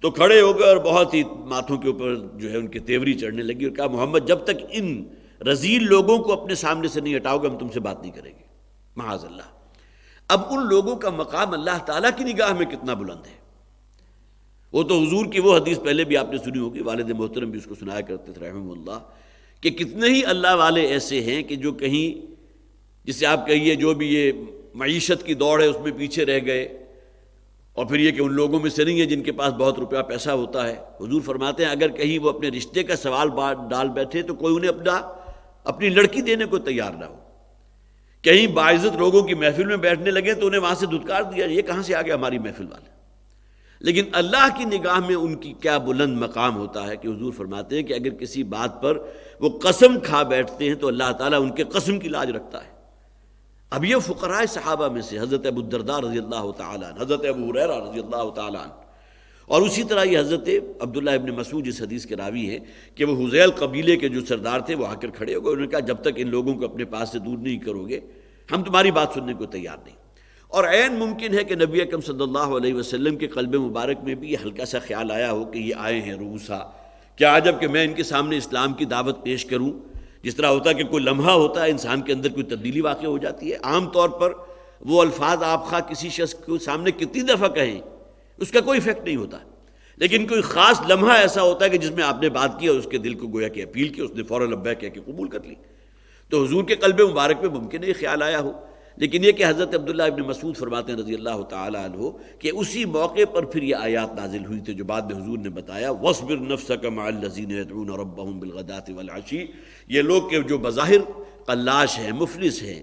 تو کھڑے ہو گئے اور بہت ہی ماتھوں کے اوپر جو ہے ان کے تیوری چڑھنے لگی اور کہا محمد جب تک ان رزیل لوگوں کو اپنے سامنے سے نہیں ہٹاؤ گے ہم تم سے بات نہیں کریں گے محاذ اللہ اب ان لوگوں کا مقام اللہ تعالیٰ کی نگاہ میں کتنا بلند ہے وہ تو حضور کی وہ حدیث پہلے بھی آپ نے سنی ہوگی والد محترم بھی اس کو سنایا کرتے تھے رحم اللہ کہ کتنے ہی اللہ والے ایسے ہیں کہ جو کہیں جسے آپ کہیے جو بھی یہ معیشت کی دوڑ ہے اس میں پیچھے رہ گئے اور پھر یہ کہ ان لوگوں میں سے نہیں ہے جن کے پاس بہت روپیہ پیسہ ہوتا ہے حضور فرماتے ہیں اگر کہیں وہ اپنے رشتے کا سوال ڈال بیٹھے تو کوئی انہیں اپنا اپنی لڑکی دینے کو تیار نہ ہو کہیں باعزت لوگوں کی محفل میں بیٹھنے لگے تو انہیں وہاں سے دھتکار دیا یہ کہاں سے آ گیا ہماری محفل والے لیکن اللہ کی نگاہ میں ان کی کیا بلند مقام ہوتا ہے کہ حضور فرماتے ہیں کہ اگر کسی بات پر وہ قسم کھا بیٹھتے ہیں تو اللہ تعالیٰ ان کے قسم کی لاج رکھتا ہے اب یہ فقراء صحابہ میں سے حضرت ابو الدردار رضی اللہ تعالیٰ عنہ حضرت ابو حریرہ رضی اللہ تعالیٰ عنہ اور اسی طرح یہ حضرت عبداللہ ابن مسعود جس حدیث کے راوی ہیں کہ وہ حضیل قبیلے کے جو سردار تھے وہ آ کر کھڑے ہو گئے انہوں نے کہا جب تک ان لوگوں کو اپنے پاس سے دور نہیں کرو گے ہم تمہاری بات سننے کو تیار نہیں اور عین ممکن ہے کہ نبی اکم صلی اللہ علیہ وسلم کے قلب مبارک میں بھی یہ ہلکا سا خیال آیا ہو کہ یہ آئے ہیں روسا کیا عجب کہ میں ان کے سامنے اسلام کی دعوت پیش کروں جس طرح ہوتا ہے کہ کوئی لمحہ ہوتا ہے انسان کے اندر کوئی تبدیلی واقع ہو جاتی ہے عام طور پر وہ الفاظ آپ خواہ کسی شخص کے سامنے کتنی دفعہ کہیں اس کا کوئی افیکٹ نہیں ہوتا لیکن کوئی خاص لمحہ ایسا ہوتا ہے کہ جس میں آپ نے بات کی اور اس کے دل کو گویا کہ اپیل کی اس نے فوراً لبیک کہہ کے قبول کر لی تو حضور کے قلب مبارک میں ممکن یہ خیال آیا ہو لیکن یہ کہ حضرت عبداللہ ابن مسعود فرماتے ہیں رضی اللہ تعالیٰ عنہ کہ اسی موقع پر پھر یہ آیات نازل ہوئی تھی جو بعد میں حضور نے بتایا الَّذِينَ يَدْعُونَ رَبَّهُمْ بِالْغَدَاتِ وَالْعَشِي یہ لوگ کے جو بظاہر قلاش ہیں مفلس ہیں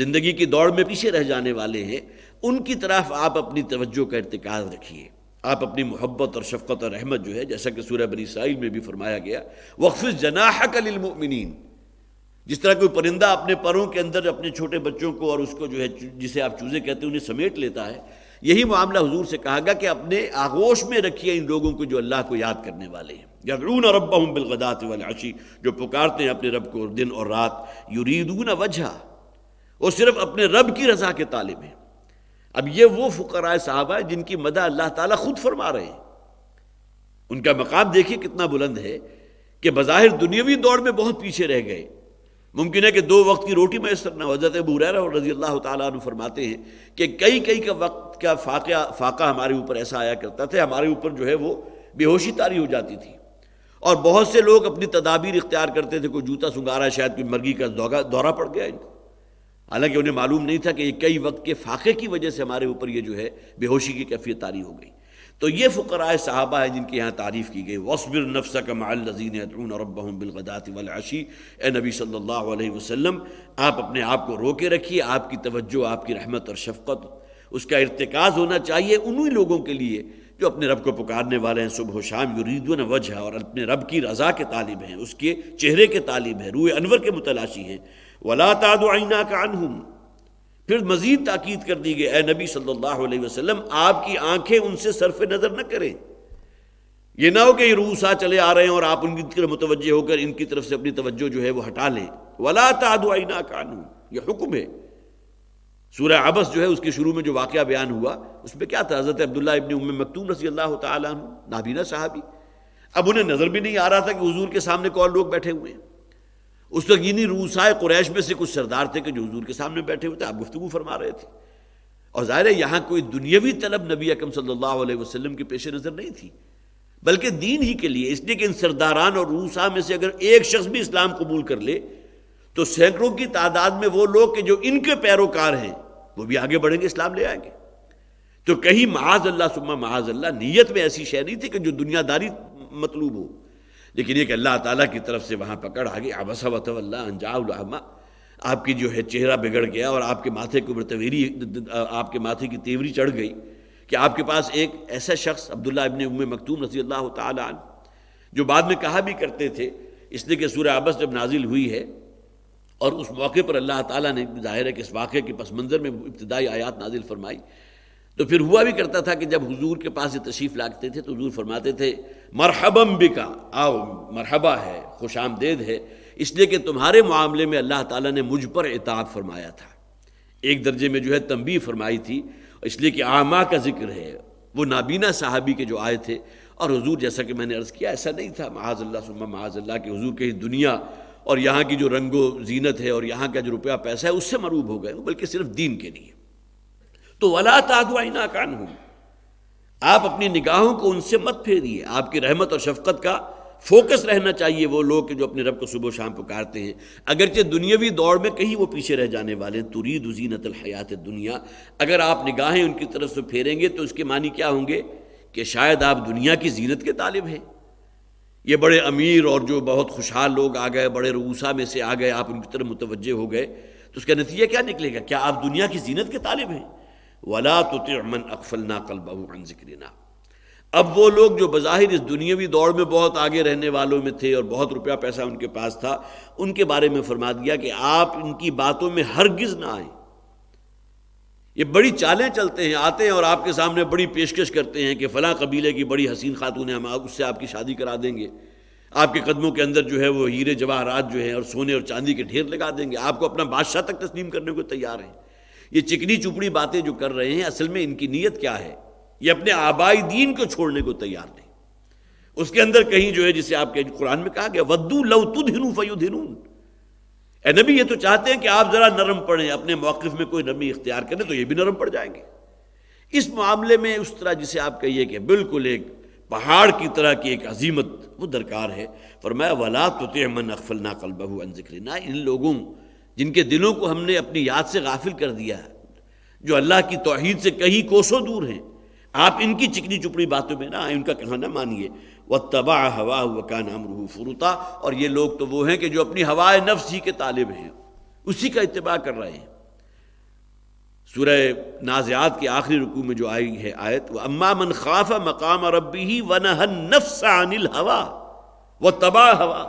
زندگی کی دوڑ میں پیچھے رہ جانے والے ہیں ان کی طرف آپ اپنی توجہ کا ارتکاز رکھیے آپ اپنی محبت اور شفقت اور رحمت جو ہے جیسا کہ سورہ بنی سائل میں بھی فرمایا گیا وقف جَنَاحَكَ لِلْمُؤْمِنِينَ جس طرح کوئی پرندہ اپنے پروں کے اندر اپنے چھوٹے بچوں کو اور اس کو جو ہے جسے آپ چوزے کہتے ہیں انہیں سمیٹ لیتا ہے یہی معاملہ حضور سے کہا گا کہ اپنے آغوش میں رکھیے ان لوگوں کو جو اللہ کو یاد کرنے والے ہیں یدعون ربهم بالغداۃ والعشی جو پکارتے ہیں اپنے رب کو دن اور رات یریدون وجہ وہ صرف اپنے رب کی رضا کے طالب ہیں اب یہ وہ فقراء صحابہ ہیں جن کی مدہ اللہ تعالیٰ خود فرما رہے ہیں ان کا مقام دیکھیے کتنا بلند ہے کہ بظاہر دنیاوی دوڑ میں بہت پیچھے رہ گئے ممکن ہے کہ دو وقت کی روٹی میں اس ہو حضرت ہے اور رضی اللہ تعالیٰ عنہ فرماتے ہیں کہ کئی کئی کا وقت کا فاقہ فاقہ ہمارے اوپر ایسا آیا کرتا تھا ہمارے اوپر جو ہے وہ بے ہوشی تاری ہو جاتی تھی اور بہت سے لوگ اپنی تدابیر اختیار کرتے تھے کوئی جوتا سنگارا شاید کوئی مرغی کا دورہ پڑ گیا ان کو حالانکہ انہیں معلوم نہیں تھا کہ یہ کئی وقت کے فاقے کی وجہ سے ہمارے اوپر یہ جو ہے بے ہوشی کی کیفیت تاری ہو گئی تو یہ فقرائے صحابہ ہیں جن کی یہاں تعریف کی گئی عصب مع الزین ادرون ربهم الغداطی والشی اے نبی صلی اللہ علیہ وسلم آپ اپنے آپ کو رو کے رکھیے آپ کی توجہ آپ کی رحمت اور شفقت اس کا ارتکاز ہونا چاہیے انہی لوگوں کے لیے جو اپنے رب کو پکارنے والے ہیں صبح و شام یریدون وجہ اور اپنے رب کی رضا کے طالب ہیں اس کے چہرے کے طالب ہیں روح انور کے متلاشی ہیں ولا تعد عیناک عنہم پھر مزید تاکید کر دی گئی اے نبی صلی اللہ علیہ وسلم آپ کی آنکھیں ان سے صرف نظر نہ کریں یہ نہ ہو کہ یہ روس آ چلے آ رہے ہیں اور آپ ان کی طرف متوجہ ہو کر ان کی طرف سے اپنی توجہ جو ہے وہ ہٹا لیں ولا قانون یہ حکم ہے سورہ آبس جو ہے اس کے شروع میں جو واقعہ بیان ہوا اس میں کیا تھا حضرت عبداللہ ابن ام مکتوم رسی اللہ تعالیٰ نابینا صاحبی اب انہیں نظر بھی نہیں آ رہا تھا کہ حضور کے سامنے کون لوگ بیٹھے ہوئے ہیں اس وقت وقنی روسائے قریش میں سے کچھ سردار تھے کہ جو حضور کے سامنے بیٹھے ہوئے تھے آپ گفتگو فرما رہے تھے اور ظاہر ہے یہاں کوئی دنیاوی طلب نبی اکم صلی اللہ علیہ وسلم کی پیش نظر نہیں تھی بلکہ دین ہی کے لیے اس لیے کہ ان سرداران اور روسا میں سے اگر ایک شخص بھی اسلام قبول کر لے تو سینکڑوں کی تعداد میں وہ لوگ کہ جو ان کے پیروکار ہیں وہ بھی آگے بڑھیں گے اسلام لے آئیں گے تو کہیں معاذ اللہ سما معاذ اللہ نیت میں ایسی شہری تھی کہ جو دنیا داری مطلوب ہو لیکن یہ کہ اللہ تعالیٰ کی طرف سے وہاں پکڑ آ گئی و وطو اللہ الحمہ آپ کی جو ہے چہرہ بگڑ گیا اور آپ کے ماتھے کو برتویری آپ کے ماتھے کی تیوری چڑھ گئی کہ آپ کے پاس ایک ایسا شخص عبداللہ ابن ام مکتوم رضی اللہ تعالیٰ عنہ جو بعد میں کہا بھی کرتے تھے اس لیے کہ سورہ آبس جب نازل ہوئی ہے اور اس موقع پر اللہ تعالیٰ نے ظاہر ہے کہ اس واقعے کے پس منظر میں ابتدائی آیات نازل فرمائی تو پھر ہوا بھی کرتا تھا کہ جب حضور کے پاس یہ تشریف لاگتے تھے تو حضور فرماتے تھے بکا آؤ مرحبا ہے خوش آمدید ہے اس لیے کہ تمہارے معاملے میں اللہ تعالیٰ نے مجھ پر اعتاب فرمایا تھا ایک درجے میں جو ہے تمبی فرمائی تھی اس لیے کہ آما کا ذکر ہے وہ نابینا صحابی کے جو آئے تھے اور حضور جیسا کہ میں نے عرض کیا ایسا نہیں تھا معاذ اللہ سما معاذ اللہ کے حضور کے دنیا اور یہاں کی جو رنگ و زینت ہے اور یہاں کا جو روپیہ پیسہ ہے اس سے مروب ہو گئے بلکہ صرف دین کے لیے تو ولا تعدینہ کان ہوں آپ اپنی نگاہوں کو ان سے مت پھیریے آپ کی رحمت اور شفقت کا فوکس رہنا چاہیے وہ لوگ جو اپنے رب کو صبح و شام پکارتے ہیں اگرچہ دنیاوی دوڑ میں کہیں وہ پیچھے رہ جانے والے ترید دزینت الحیات دنیا اگر آپ نگاہیں ان کی طرف سے پھیریں گے تو اس کے معنی کیا ہوں گے کہ شاید آپ دنیا کی زینت کے طالب ہیں یہ بڑے امیر اور جو بہت خوشحال لوگ آ گئے بڑے روسا میں سے آ گئے آپ ان کی طرف متوجہ ہو گئے تو اس کا نتیجہ کیا نکلے گا کیا آپ دنیا کی زینت کے طالب ہیں ولا اکفل نا کل بہان ذکری اب وہ لوگ جو بظاہر اس دنیاوی دوڑ میں بہت آگے رہنے والوں میں تھے اور بہت روپیہ پیسہ ان کے پاس تھا ان کے بارے میں فرما دیا کہ آپ ان کی باتوں میں ہرگز نہ آئیں یہ بڑی چالیں چلتے ہیں آتے ہیں اور آپ کے سامنے بڑی پیشکش کرتے ہیں کہ فلاں قبیلے کی بڑی حسین خاتون ہے ہم اس سے آپ کی شادی کرا دیں گے آپ کے قدموں کے اندر جو ہے وہ ہیرے جواہرات جو ہیں اور سونے اور چاندی کے ڈھیر لگا دیں گے آپ کو اپنا بادشاہ تک تسلیم کرنے کو تیار ہیں یہ چکنی چپڑی باتیں جو کر رہے ہیں اصل میں ان کی نیت کیا ہے یہ اپنے آبائی دین کو چھوڑنے کو تیار نہیں اس کے اندر کہیں جو ہے جسے آپ کے قرآن میں کہا گیا ودو لو اے نبی یہ تو چاہتے ہیں کہ آپ ذرا نرم پڑھیں اپنے موقف میں کوئی نرمی اختیار کریں تو یہ بھی نرم پڑ جائیں گے اس معاملے میں اس طرح جسے آپ کہیے کہ بالکل ایک پہاڑ کی طرح کی ایک عظیمت وہ درکار ہے فرمایا ولا اور من اولاد تو ذکری نہ ان لوگوں جن کے دلوں کو ہم نے اپنی یاد سے غافل کر دیا ہے جو اللہ کی توحید سے کہیں کوسوں دور ہیں آپ ان کی چکنی چپڑی باتوں میں نہ آئیں ان کا نہ مانیے وہ تباہ ہوا ہوا کا نام روح فروتا اور یہ لوگ تو وہ ہیں کہ جو اپنی ہوائے نفس ہی کے طالب ہیں اسی کا اتباع کر رہے ہیں سورہ نازیات کے آخری رقو میں جو آئی ہے آیت وہ اما من خاف مقام ربی ہی ون نفس عن ہوا وہ تباہ ہوا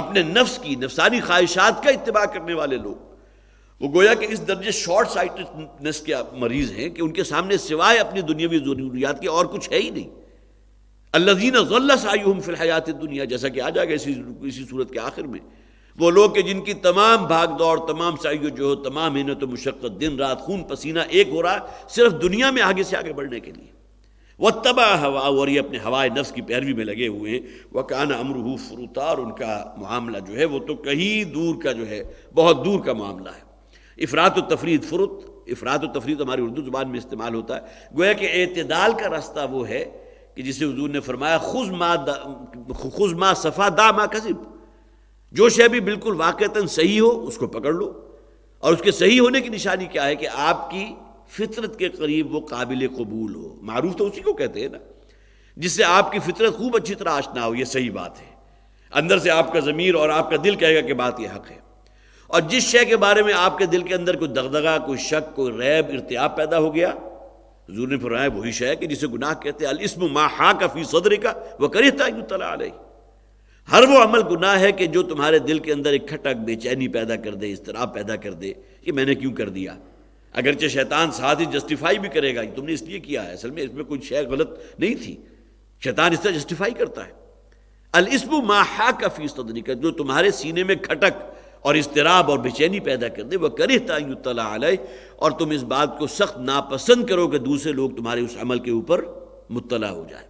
اپنے نفس کی نفسانی خواہشات کا اتباع کرنے والے لوگ وہ گویا کہ اس درجے شارٹ سائٹنس کے مریض ہیں کہ ان کے سامنے سوائے اپنی دنیاوی ضروریات کے اور کچھ ہے ہی نہیں اللہ دین ضلع فی ہم دنیا جیسا کہ آ جائے گا اسی اسی صورت کے آخر میں وہ لوگ کہ جن کی تمام بھاگ دوڑ تمام و جو ہو تمام محنت و مشقت دن رات خون پسینہ ایک ہو رہا صرف دنیا میں آگے سے آگے بڑھنے کے لیے وہ ہوا اور یہ اپنے ہوائے نفس کی پیروی میں لگے ہوئے ہیں وہ کانا امرح فروتا اور ان کا معاملہ جو ہے وہ تو کہیں دور کا جو ہے بہت دور کا معاملہ ہے افراد و تفرید فروت افراد و تفرید ہماری اردو زبان میں استعمال ہوتا ہے گویا کہ اعتدال کا راستہ وہ ہے کہ جسے حضور نے فرمایا خز خز ما صفا دا ما کذب جو شے بھی بالکل واقعتاً صحیح ہو اس کو پکڑ لو اور اس کے صحیح ہونے کی نشانی کیا ہے کہ آپ کی فطرت کے قریب وہ قابل قبول ہو معروف تو اسی کو کہتے ہیں نا جس سے آپ کی فطرت خوب اچھی طرح آشنا ہو یہ صحیح بات ہے اندر سے آپ کا ضمیر اور آپ کا دل کہے گا کہ بات یہ حق ہے اور جس شے کے بارے میں آپ کے دل کے اندر کوئی دغدغا کوئی شک کوئی ریب ارتیاب پیدا ہو گیا حضور نے فرمایا وہی شے کہ جسے گناہ کہتے السم ما ہاں کا فی صدر کا وہ کرے علیہ ہر وہ عمل گناہ ہے کہ جو تمہارے دل کے اندر ایک کھٹک بے چینی پیدا کر دے اضطراب پیدا کر دے کہ میں نے کیوں کر دیا اگرچہ شیطان ساتھ ہی جسٹیفائی بھی کرے گا کہ تم نے اس لیے کیا ہے اصل میں اس میں کوئی شے غلط نہیں تھی شیطان اس طرح جسٹیفائی کرتا ہے السب و ماہ کا فیصد نہیں جو تمہارے سینے میں کھٹک اور اضطراب اور بے چینی پیدا کر دے وہ کرے علیہ اور تم اس بات کو سخت ناپسند کرو کہ دوسرے لوگ تمہارے اس عمل کے اوپر مطلع ہو جائے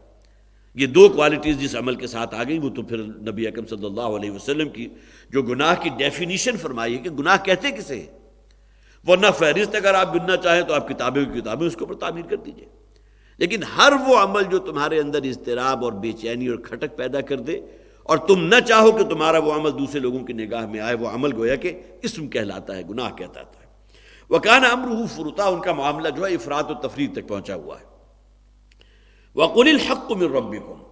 یہ دو کوالٹیز جس عمل کے ساتھ آ گئی وہ تو پھر نبی اکم صلی اللہ علیہ وسلم کی جو گناہ کی ڈیفینیشن فرمائی ہے کہ گناہ کہتے کسے ہیں ورنہ فہرست اگر آپ گننا چاہیں تو آپ کتابیں کتابیں اس کے اوپر تعمیر کر دیجئے لیکن ہر وہ عمل جو تمہارے اندر اضطراب اور بے چینی اور کھٹک پیدا کر دے اور تم نہ چاہو کہ تمہارا وہ عمل دوسرے لوگوں کی نگاہ میں آئے وہ عمل گویا کہ اسم کہلاتا ہے گناہ کہتا ہے وکان امرح فروطا ان کا معاملہ جو ہے افراد و تفریح تک پہنچا ہوا ہے وقل الحق من ربکم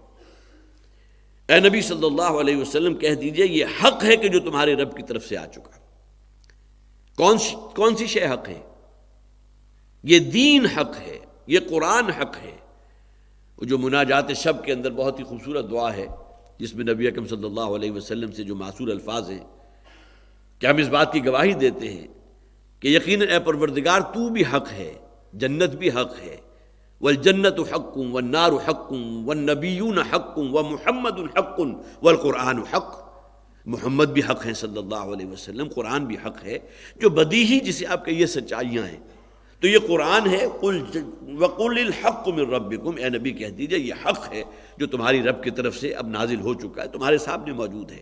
اے نبی صلی اللہ علیہ وسلم کہہ دیجئے یہ حق ہے کہ جو تمہارے رب کی طرف سے آ چکا ہے کون سی شے حق ہے یہ دین حق ہے یہ قرآن حق ہے جو مناجات شب کے اندر بہت ہی خوبصورت دعا ہے جس میں نبی اکم صلی اللہ علیہ وسلم سے جو معصور الفاظ ہیں کہ ہم اس بات کی گواہی دیتے ہیں کہ یقیناً پروردگار تو بھی حق ہے جنت بھی حق ہے والجنت حق والنار حق والنبیون حق و حق والقرآن حق محمد بھی حق ہیں صلی اللہ علیہ وسلم قرآن بھی حق ہے جو بدی ہی جسے آپ کے یہ سچائیاں ہیں تو یہ قرآن ہے قل وقل نبی کہہ دیجئے یہ حق ہے جو تمہاری رب کی طرف سے اب نازل ہو چکا ہے تمہارے سامنے موجود ہے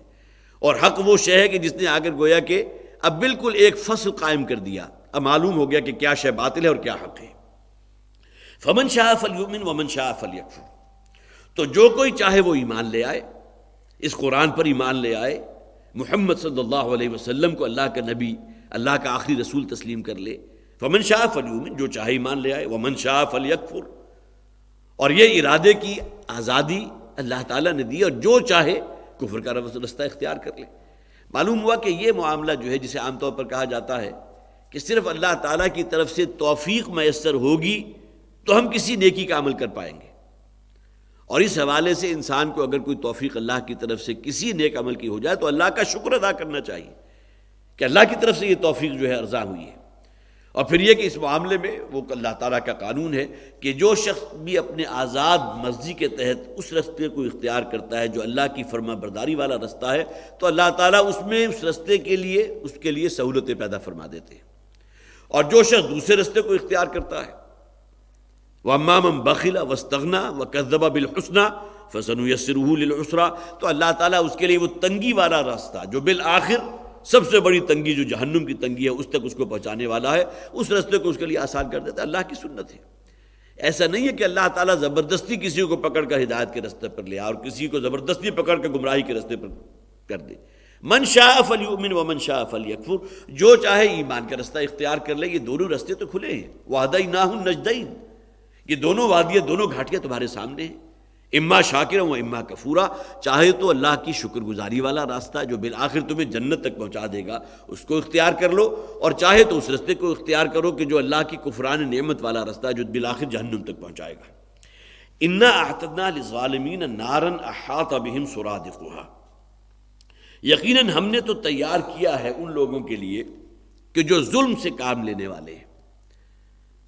اور حق وہ شے ہے کہ جس نے آ کر گویا کہ اب بالکل ایک فصل قائم کر دیا اب معلوم ہو گیا کہ کیا شے باطل ہے اور کیا حق ہے فمن شاہ فلیومن ومن شاہ فلیق تو جو کوئی چاہے وہ ایمان لے آئے اس قرآن پر ایمان لے آئے محمد صلی اللہ علیہ وسلم کو اللہ کا نبی اللہ کا آخری رسول تسلیم کر لے فمن شاہ فلیومن جو چاہے ایمان لے آئے ومن شاہ ال اکفر اور یہ ارادے کی آزادی اللہ تعالیٰ نے دی اور جو چاہے کفر کا رستہ اختیار کر لے معلوم ہوا کہ یہ معاملہ جو ہے جسے عام طور پر کہا جاتا ہے کہ صرف اللہ تعالیٰ کی طرف سے توفیق میسر ہوگی تو ہم کسی نیکی کا عمل کر پائیں گے اور اس حوالے سے انسان کو اگر کوئی توفیق اللہ کی طرف سے کسی نیک عمل کی ہو جائے تو اللہ کا شکر ادا کرنا چاہیے کہ اللہ کی طرف سے یہ توفیق جو ہے ارضا ہوئی ہے اور پھر یہ کہ اس معاملے میں وہ اللہ تعالیٰ کا قانون ہے کہ جو شخص بھی اپنے آزاد مرضی کے تحت اس رستے کو اختیار کرتا ہے جو اللہ کی فرما برداری والا رستہ ہے تو اللہ تعالیٰ اس میں اس رستے کے لیے اس کے لیے سہولتیں پیدا فرما دیتے ہیں اور جو شخص دوسرے رستے کو اختیار کرتا ہے و امام بخلا وستغنا قذبہ بالحسنا فسنسر یسر تو اللہ تعالیٰ اس کے لیے وہ تنگی والا راستہ جو بالآخر سب سے بڑی تنگی جو جہنم کی تنگی ہے اس تک اس کو پہنچانے والا ہے اس رستے کو اس کے لیے آسان کر دیتا ہے اللہ کی سنت ہے ایسا نہیں ہے کہ اللہ تعالیٰ زبردستی کسی کو پکڑ کر ہدایت کے راستے پر لیا اور کسی کو زبردستی پکڑ کر گمراہی کے راستے پر کر دے من شاہ فلی امن و من شاہ فلی جو چاہے ایمان کا رستہ اختیار کر لے یہ دونوں رستے تو کھلے ہیں واحد نہ ہوں نجدئی یہ دونوں وادیاں دونوں گھاٹیاں تمہارے سامنے ہیں اما شاکر و اما کفورا چاہے تو اللہ کی شکر گزاری والا راستہ جو بالآخر تمہیں جنت تک پہنچا دے گا اس کو اختیار کر لو اور چاہے تو اس رستے کو اختیار کرو کہ جو اللہ کی کفران نعمت والا راستہ جو بالآخر جہنم تک پہنچائے گا انا لظالمین نارن احاط بہم سورا یقیناً ہم نے تو تیار کیا ہے ان لوگوں کے لیے کہ جو ظلم سے کام لینے والے ہیں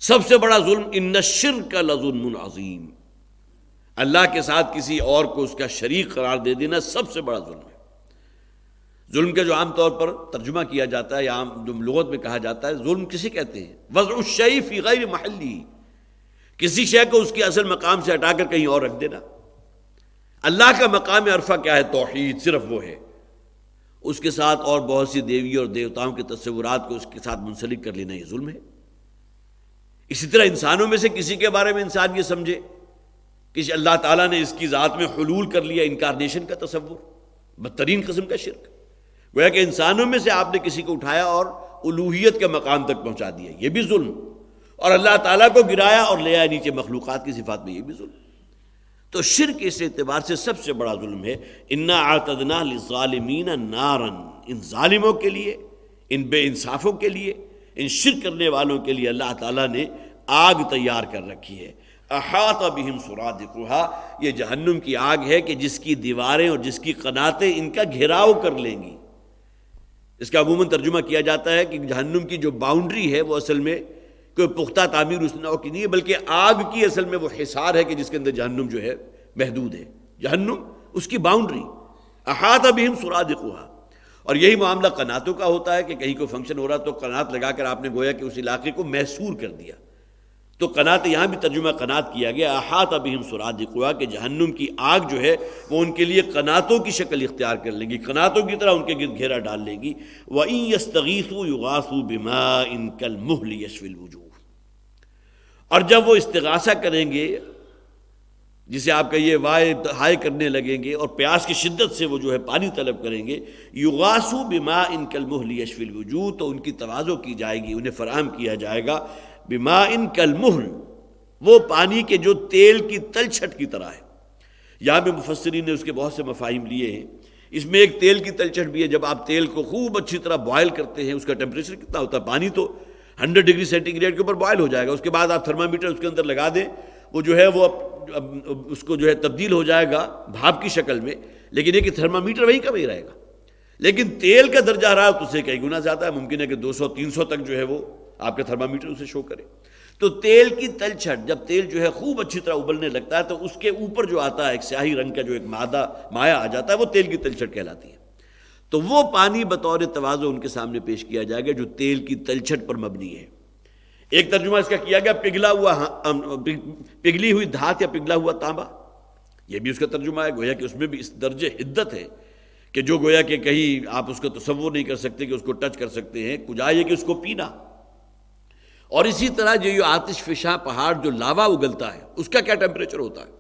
سب سے بڑا ظلم ان نشر کا لظلم عظیم اللہ کے ساتھ کسی اور کو اس کا شریک قرار دے دینا سب سے بڑا ظلم ہے ظلم کا جو عام طور پر ترجمہ کیا جاتا ہے یا عام جو لغت میں کہا جاتا ہے ظلم کسی کہتے ہیں فی غیر محلی کسی شے کو اس کے اصل مقام سے ہٹا کر کہیں اور رکھ دینا اللہ کا مقام عرفہ کیا ہے توحید صرف وہ ہے اس کے ساتھ اور بہت سی دیوی اور دیوتاؤں کے تصورات کو اس کے ساتھ منسلک کر لینا یہ ظلم ہے اسی طرح انسانوں میں سے کسی کے بارے میں انسان یہ سمجھے کہ جی اللہ تعالیٰ نے اس کی ذات میں حلول کر لیا انکارنیشن کا تصور بدترین قسم کا شرک گویا کہ انسانوں میں سے آپ نے کسی کو اٹھایا اور الوحیت کے مقام تک پہنچا دیا یہ بھی ظلم اور اللہ تعالیٰ کو گرایا اور لے آیا نیچے مخلوقات کی صفات میں یہ بھی ظلم تو شرک اس اعتبار سے سب سے بڑا ظلم ہے انا آتدنا ظالمین نارن ان ظالموں کے لیے ان بے انصافوں کے لیے ان شرک کرنے والوں کے لیے اللہ تعالیٰ نے آگ تیار کر رکھی ہے احاطہ بہم یہ جہنم کی آگ ہے کہ جس کی دیواریں اور جس کی قناتیں ان کا گھیراؤ کر لیں گی اس کا عموماً ترجمہ کیا جاتا ہے کہ جہنم کی جو باؤنڈری ہے وہ اصل میں کوئی پختہ تعمیر اس ناؤ کی نہیں ہے بلکہ آگ کی اصل میں وہ حصار ہے کہ جس کے اندر جہنم جو ہے محدود ہے جہنم اس کی باؤنڈری احاطہ بہم سورا اور یہی معاملہ قناتوں کا ہوتا ہے کہ کہیں کوئی فنکشن ہو رہا تو قنات لگا کر آپ نے گویا کہ اس علاقے کو محصور کر دیا تو قنات یہاں بھی ترجمہ قنات کیا گیا احاط ابھی ہم سراد کہ جہنم کی آگ جو ہے وہ ان کے لیے قناتوں کی شکل اختیار کر لیں گی قناتوں کی طرح ان کے گرد گھیرا ڈال لیں گی وہ این یس تغیث بما ان کل محل یشول اور جب وہ استغاثہ کریں گے جسے آپ کہیے وائے ہائے کرنے لگیں گے اور پیاس کی شدت سے وہ جو ہے پانی طلب کریں گے یغاسو بیما ان کل محل وجود تو ان کی توازو کی جائے گی انہیں فراہم کیا جائے گا بیما ان کل محل وہ پانی کے جو تیل کی تلچھٹ کی طرح ہے یہاں پہ مفسرین نے اس کے بہت سے مفاہم لیے ہیں اس میں ایک تیل کی تلچھٹ بھی ہے جب آپ تیل کو خوب اچھی طرح بوائل کرتے ہیں اس کا ٹیمپریچر کتنا ہوتا ہے پانی تو ہنڈریڈ ڈگری سینٹی گریڈ کے اوپر بوائل ہو جائے گا اس کے بعد آپ تھرمامیٹر اس کے اندر لگا دیں وہ جو ہے وہ اس کو جو ہے تبدیل ہو جائے گا بھاپ کی شکل میں لیکن وہی کبھی رہے گا لیکن تیل کا درجہ رہا تو اسے اسے کئی گنا زیادہ ہے ہے ہے ممکن کہ دو سو سو تین تک جو وہ آپ شو کرے تو تیل کی تل چھٹ جب تیل جو ہے خوب اچھی طرح ابلنے لگتا ہے تو اس کے اوپر جو آتا ہے ایک سیاہی رنگ کا جو ایک مادہ مایا آ جاتا ہے وہ تیل کی تل چھٹ کہلاتی ہے تو وہ پانی بطور توازو ان کے سامنے پیش کیا جائے گا جو تیل کی تلچھٹ پر مبنی ہے ایک ترجمہ اس کا کیا گیا پگھلا ہوا ہاں، پگھلی ہوئی دھات یا پگھلا ہوا تانبا یہ بھی اس کا ترجمہ ہے گویا کہ اس میں بھی اس درجے حدت ہے کہ جو گویا کہ کہیں آپ اس کا تصور نہیں کر سکتے کہ اس کو ٹچ کر سکتے ہیں کجا یہ کہ اس کو پینا اور اسی طرح جو یہ آتش فشا پہاڑ جو لاوا اگلتا ہے اس کا کیا ٹیمپریچر ہوتا ہے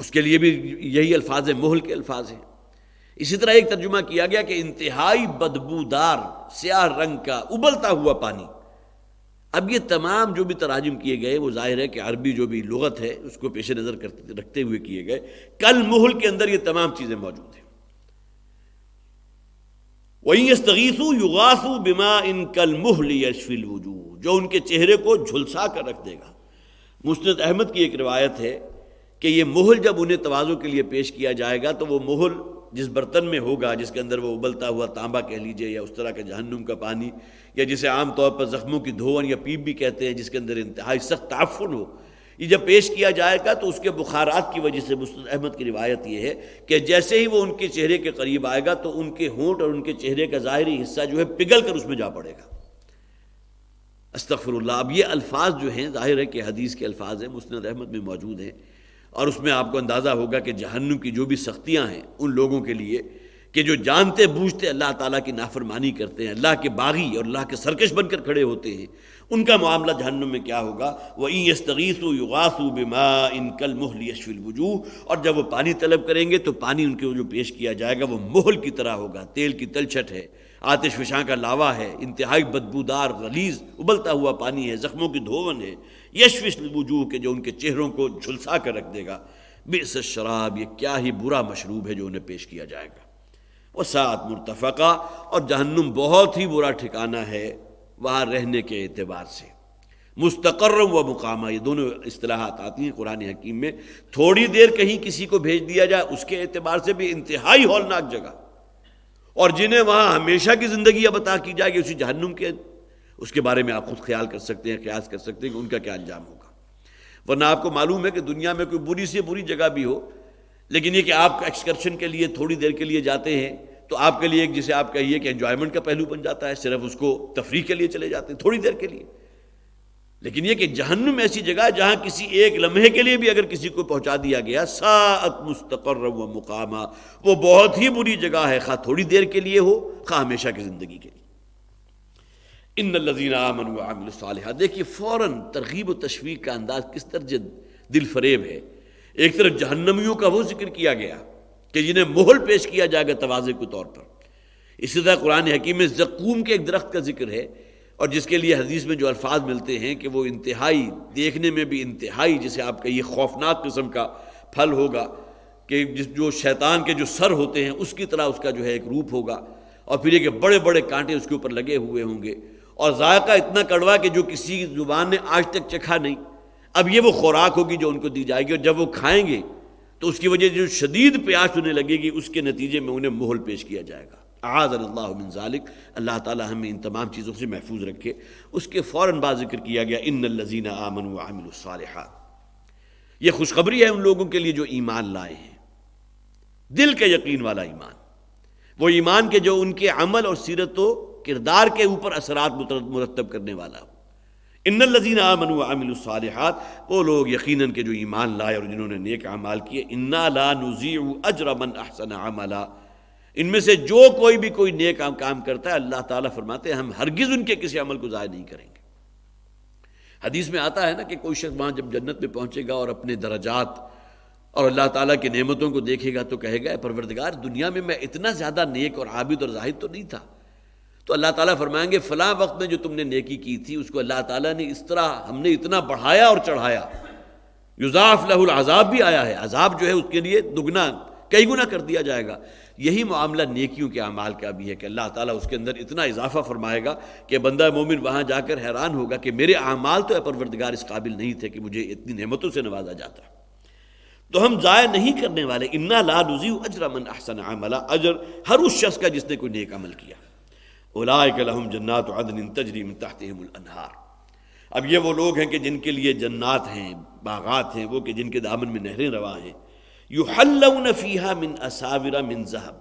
اس کے لیے بھی یہی الفاظ ہے محل کے الفاظ ہیں اسی طرح ایک ترجمہ کیا گیا کہ انتہائی بدبودار سیاہ رنگ کا ابلتا ہوا پانی اب یہ تمام جو بھی تراجم کیے گئے وہ ظاہر ہے کہ عربی جو بھی لغت ہے اس کو پیش نظر رکھتے ہوئے کیے گئے کل محل کے اندر یہ تمام چیزیں موجود ہیں وہیں تغیسو یواسو بیما ان کل محل وجو جو ان کے چہرے کو جھلسا کر رکھ دے گا مسند احمد کی ایک روایت ہے کہ یہ محل جب انہیں توازوں کے لیے پیش کیا جائے گا تو وہ محل جس برتن میں ہوگا جس کے اندر وہ ابلتا ہوا تانبا کہہ لیجیے یا اس طرح کا جہنم کا پانی یا جسے عام طور پر زخموں کی دھون یا پیپ بھی کہتے ہیں جس کے اندر انتہائی سخت تعفن ہو یہ جب پیش کیا جائے گا تو اس کے بخارات کی وجہ سے مست احمد کی روایت یہ ہے کہ جیسے ہی وہ ان کے چہرے کے قریب آئے گا تو ان کے ہونٹ اور ان کے چہرے کا ظاہری حصہ جو ہے پگھل کر اس میں جا پڑے گا استغفر اللہ اب یہ الفاظ جو ہیں ظاہر ہے کہ حدیث کے الفاظ ہیں مسند احمد میں موجود ہیں اور اس میں آپ کو اندازہ ہوگا کہ جہنم کی جو بھی سختیاں ہیں ان لوگوں کے لیے کہ جو جانتے بوجھتے اللہ تعالیٰ کی نافرمانی کرتے ہیں اللہ کے باغی اور اللہ کے سرکش بن کر کھڑے ہوتے ہیں ان کا معاملہ جہنم میں کیا ہوگا وہ ای یس و بیما ان کل محل یشو وجوہ اور جب وہ پانی طلب کریں گے تو پانی ان کے جو پیش کیا جائے گا وہ محل کی طرح ہوگا تیل کی تلچھٹ ہے آتش وشاں کا لاوا ہے انتہائی بدبودار غلیظ ابلتا ہوا پانی ہے زخموں کی دھون ہے یشوش کے جو ان کے چہروں کو جھلسا کر رکھ دے گا شراب یہ کیا ہی برا مشروب ہے جو انہیں پیش کیا جائے گا وہ سات مرتفقہ اور جہنم بہت ہی برا ٹھکانہ ہے وہاں رہنے کے اعتبار سے مستقر و مقامہ یہ دونوں اصطلاحات آتی ہیں قرآن حکیم میں تھوڑی دیر کہیں کسی کو بھیج دیا جائے اس کے اعتبار سے بھی انتہائی ہولناک جگہ اور جنہیں وہاں ہمیشہ کی زندگیا بتا کی جائے گی اسی جہنم کے اس کے بارے میں آپ خود خیال کر سکتے ہیں قیاس کر سکتے ہیں کہ ان کا کیا انجام ہوگا ورنہ آپ کو معلوم ہے کہ دنیا میں کوئی بری سے بری جگہ بھی ہو لیکن یہ کہ آپ ایکسکرشن کے لیے تھوڑی دیر کے لیے جاتے ہیں تو آپ کے لیے ایک جسے آپ کہیے کہ انجوائمنٹ کا پہلو بن جاتا ہے صرف اس کو تفریح کے لیے چلے جاتے ہیں تھوڑی دیر کے لیے لیکن یہ کہ جہنم ایسی جگہ جہاں کسی ایک لمحے کے لیے بھی اگر کسی کو پہنچا دیا گیا ساعت مستقر و مقامہ وہ بہت ہی بری جگہ ہے خواہ تھوڑی دیر کے لیے ہو خواہ ہمیشہ کی زندگی کے لیے ان صالحہ دیکھیے فوراً ترغیب و تشویق کا انداز کس طرح دل فریب ہے ایک طرف جہنمیوں کا وہ ذکر کیا گیا کہ جنہیں محل پیش کیا جائے گا توازے کے طور پر اسی طرح قرآن حکیم میں زکوم کے ایک درخت کا ذکر ہے اور جس کے لیے حدیث میں جو الفاظ ملتے ہیں کہ وہ انتہائی دیکھنے میں بھی انتہائی جسے آپ کا یہ خوفناک قسم کا پھل ہوگا کہ جس جو شیطان کے جو سر ہوتے ہیں اس کی طرح اس کا جو ہے ایک روپ ہوگا اور پھر یہ کہ بڑے بڑے کانٹے اس کے اوپر لگے ہوئے ہوں گے اور ذائقہ اتنا کڑوا کہ جو کسی زبان نے آج تک چکھا نہیں اب یہ وہ خوراک ہوگی جو ان کو دی جائے گی اور جب وہ کھائیں گے تو اس کی وجہ سے جو شدید پیاس انہیں لگے گی اس کے نتیجے میں انہیں محل پیش کیا جائے گا آز اللہ من ذالک اللہ تعالیٰ ہمیں ان تمام چیزوں سے محفوظ رکھے اس کے فوراً بعد ذکر کیا گیا ان الزین آمن و عامل الصالحات یہ خوشخبری ہے ان لوگوں کے لیے جو ایمان لائے ہیں دل کے یقین والا ایمان وہ ایمان کے جو ان کے عمل اور سیرت و کردار کے اوپر اثرات مرتب کرنے والا ان الزین امن و عامل الصالحات وہ لوگ یقیناً کے جو ایمان لائے اور جنہوں نے نیک اعمال کیے انا لا نزیع اجر من احسن عملہ ان میں سے جو کوئی بھی کوئی نیک کام کرتا ہے اللہ تعالیٰ فرماتے ہیں ہم ہرگز ان کے کسی عمل کو ضائع نہیں کریں گے حدیث میں آتا ہے نا کہ کوئی شخص وہاں جب جنت میں پہنچے گا اور اپنے درجات اور اللہ تعالیٰ کی نعمتوں کو دیکھے گا تو کہے گا پروردگار دنیا میں میں اتنا زیادہ نیک اور عابد اور زاہد تو نہیں تھا تو اللہ تعالیٰ فرمائیں گے فلاں وقت میں جو تم نے نیکی کی تھی اس کو اللہ تعالیٰ نے اس طرح ہم نے اتنا بڑھایا اور چڑھایا یوزاف لہ العذاب بھی آیا ہے عذاب جو ہے اس کے لیے دگنا کئی گنا کر دیا جائے گا یہی معاملہ نیکیوں کے اعمال کا بھی ہے کہ اللہ تعالیٰ اس کے اندر اتنا اضافہ فرمائے گا کہ بندہ مومن وہاں جا کر حیران ہوگا کہ میرے اعمال تو پروردگار اس قابل نہیں تھے کہ مجھے اتنی نعمتوں سے نوازا جاتا تو ہم ضائع نہیں کرنے والے انا لا اجر من احسن عملہ اجر ہر اس شخص کا جس نے کوئی نیک عمل کیا اولائک لہم جنات عدن تجری من تحتہم الانہار اب یہ وہ لوگ ہیں کہ جن کے لیے جنات ہیں باغات ہیں وہ کہ جن کے دامن میں نہریں رواں ہیں یحلون فیہا من اساورہ من ذہب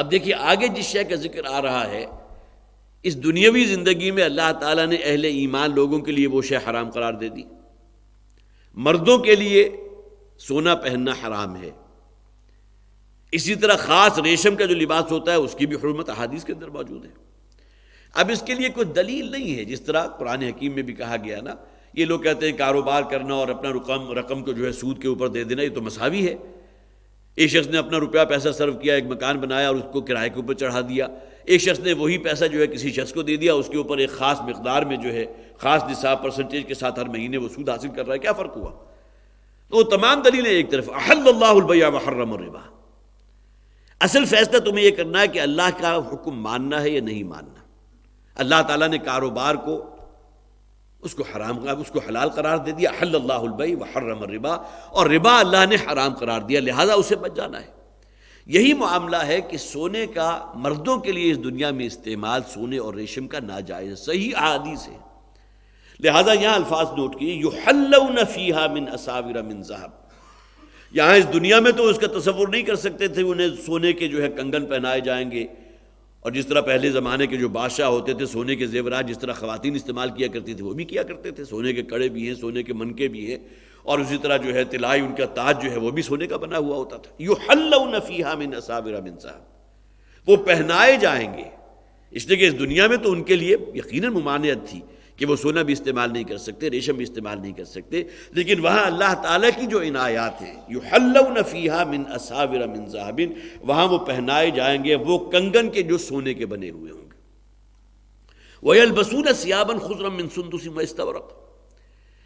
اب دیکھیے آگے جس شے کا ذکر آ رہا ہے اس دنیاوی زندگی میں اللہ تعالیٰ نے اہل ایمان لوگوں کے لیے وہ شے حرام قرار دے دی مردوں کے لیے سونا پہننا حرام ہے اسی طرح خاص ریشم کا جو لباس ہوتا ہے اس کی بھی حرمت احادیث کے اندر موجود ہے اب اس کے لیے کوئی دلیل نہیں ہے جس طرح قرآن حکیم میں بھی کہا گیا نا یہ لوگ کہتے ہیں کاروبار کرنا اور اپنا رقم رقم کو جو ہے سود کے اوپر دے دینا یہ تو مساوی ہے ایک شخص نے اپنا روپیہ پیسہ سرو کیا ایک مکان بنایا اور اس کو کرائے کے اوپر چڑھا دیا ایک شخص نے وہی پیسہ جو ہے کسی شخص کو دے دیا اس کے اوپر ایک خاص مقدار میں جو ہے خاص نصاب پرسنٹیج کے ساتھ ہر مہینے وہ سود حاصل کر رہا ہے کیا فرق ہوا تو وہ تمام دلیلیں ایک طرف الحمد اللہ البیہ محرم الربا اصل فیصلہ تمہیں یہ کرنا ہے کہ اللہ کا حکم ماننا ہے یا نہیں ماننا اللہ تعالیٰ نے کاروبار کو اس کو حرام اس کو حلال قرار دے دیا حل اللہ البئی و حرم الربا اور ربا اللہ نے حرام قرار دیا لہٰذا اسے بچ جانا ہے یہی معاملہ ہے کہ سونے کا مردوں کے لیے اس دنیا میں استعمال سونے اور ریشم کا ناجائز صحیح عادی سے لہٰذا یہاں الفاظ نوٹ کیے ذہب یہاں اس دنیا میں تو اس کا تصور نہیں کر سکتے تھے انہیں سونے کے جو ہے کنگن پہنائے جائیں گے اور جس طرح پہلے زمانے کے جو بادشاہ ہوتے تھے سونے کے زیورات جس طرح خواتین استعمال کیا کرتی تھی وہ بھی کیا کرتے تھے سونے کے کڑے بھی ہیں سونے کے منکے بھی ہیں اور اسی طرح جو ہے تلائی ان کا تاج جو ہے وہ بھی سونے کا بنا ہوا ہوتا تھا یو نفیحہ وہ پہنائے جائیں گے اس لیے کہ اس دنیا میں تو ان کے لیے یقیناً ممانعت تھی کہ وہ سونا بھی استعمال نہیں کر سکتے ریشم بھی استعمال نہیں کر سکتے لیکن وہاں اللہ تعالیٰ کی جو عنایات ہیں من من وہاں وہ پہنائے جائیں گے وہ کنگن کے جو سونے کے بنے ہوئے ہوں گے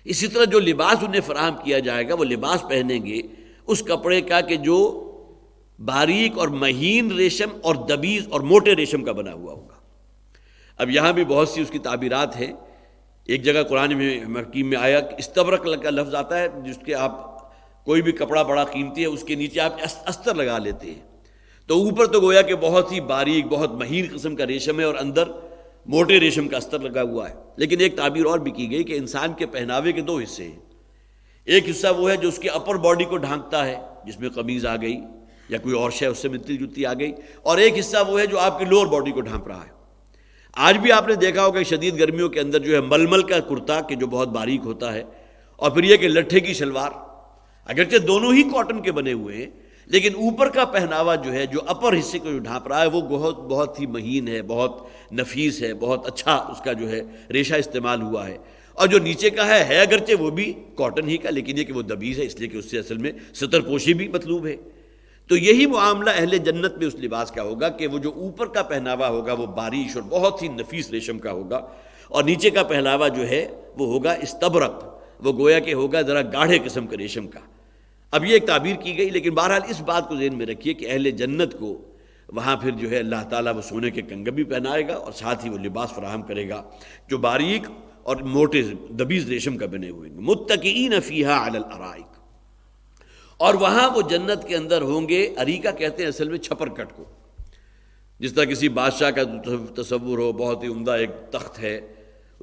اسی طرح جو لباس انہیں فراہم کیا جائے گا وہ لباس پہنیں گے اس کپڑے کا کہ جو باریک اور مہین ریشم اور دبیز اور موٹے ریشم کا بنا ہوا ہوگا اب یہاں بھی بہت سی اس کی تعبیرات ہیں ایک جگہ قرآن میں مرکیم میں آیا کا لفظ آتا ہے جس کے آپ کوئی بھی کپڑا بڑا قیمتی ہے اس کے نیچے آپ استر لگا لیتے ہیں تو اوپر تو گویا کہ بہت ہی باریک بہت مہین قسم کا ریشم ہے اور اندر موٹے ریشم کا استر لگا ہوا ہے لیکن ایک تعبیر اور بھی کی گئی کہ انسان کے پہناوے کے دو حصے ہیں ایک حصہ وہ ہے جو اس کے اپر باڈی کو ڈھانکتا ہے جس میں قمیض آ گئی یا کوئی اور شے اس سے ملتی جلتی آ گئی اور ایک حصہ وہ ہے جو آپ کی لوور باڈی کو ڈھانپ رہا ہے آج بھی آپ نے دیکھا ہوگا شدید گرمیوں کے اندر جو ہے مل مل کا کرتا کہ جو بہت باریک ہوتا ہے اور پھر یہ کہ لٹھے کی شلوار اگرچہ دونوں ہی کاٹن کے بنے ہوئے ہیں لیکن اوپر کا پہناوا جو ہے جو اپر حصے کو جو ڈھانپ رہا ہے وہ بہت بہت ہی مہین ہے بہت نفیس ہے بہت اچھا اس کا جو ہے ریشہ استعمال ہوا ہے اور جو نیچے کا ہے ہے اگرچہ وہ بھی کاٹن ہی کا لیکن یہ کہ وہ دبیز ہے اس لیے کہ اس سے اصل میں ستر پوشی بھی مطلوب ہے تو یہی معاملہ اہل جنت میں اس لباس کا ہوگا کہ وہ جو اوپر کا پہناوا ہوگا وہ بارش اور بہت ہی نفیس ریشم کا ہوگا اور نیچے کا پہناوا جو ہے وہ ہوگا استبرق وہ گویا کہ ہوگا ذرا گاڑھے قسم کا ریشم کا اب یہ ایک تعبیر کی گئی لیکن بہرحال اس بات کو ذہن میں رکھیے کہ اہل جنت کو وہاں پھر جو ہے اللہ تعالیٰ وہ سونے کے کنگ بھی پہنائے گا اور ساتھ ہی وہ لباس فراہم کرے گا جو باریک اور موٹے دبیز ریشم کا بنے ہوئے متقین فیحہ عال الرائق اور وہاں وہ جنت کے اندر ہوں گے اریکہ کہتے ہیں اصل میں چھپر کٹ کو جس طرح کسی بادشاہ کا تصور ہو بہت ہی عمدہ ایک تخت ہے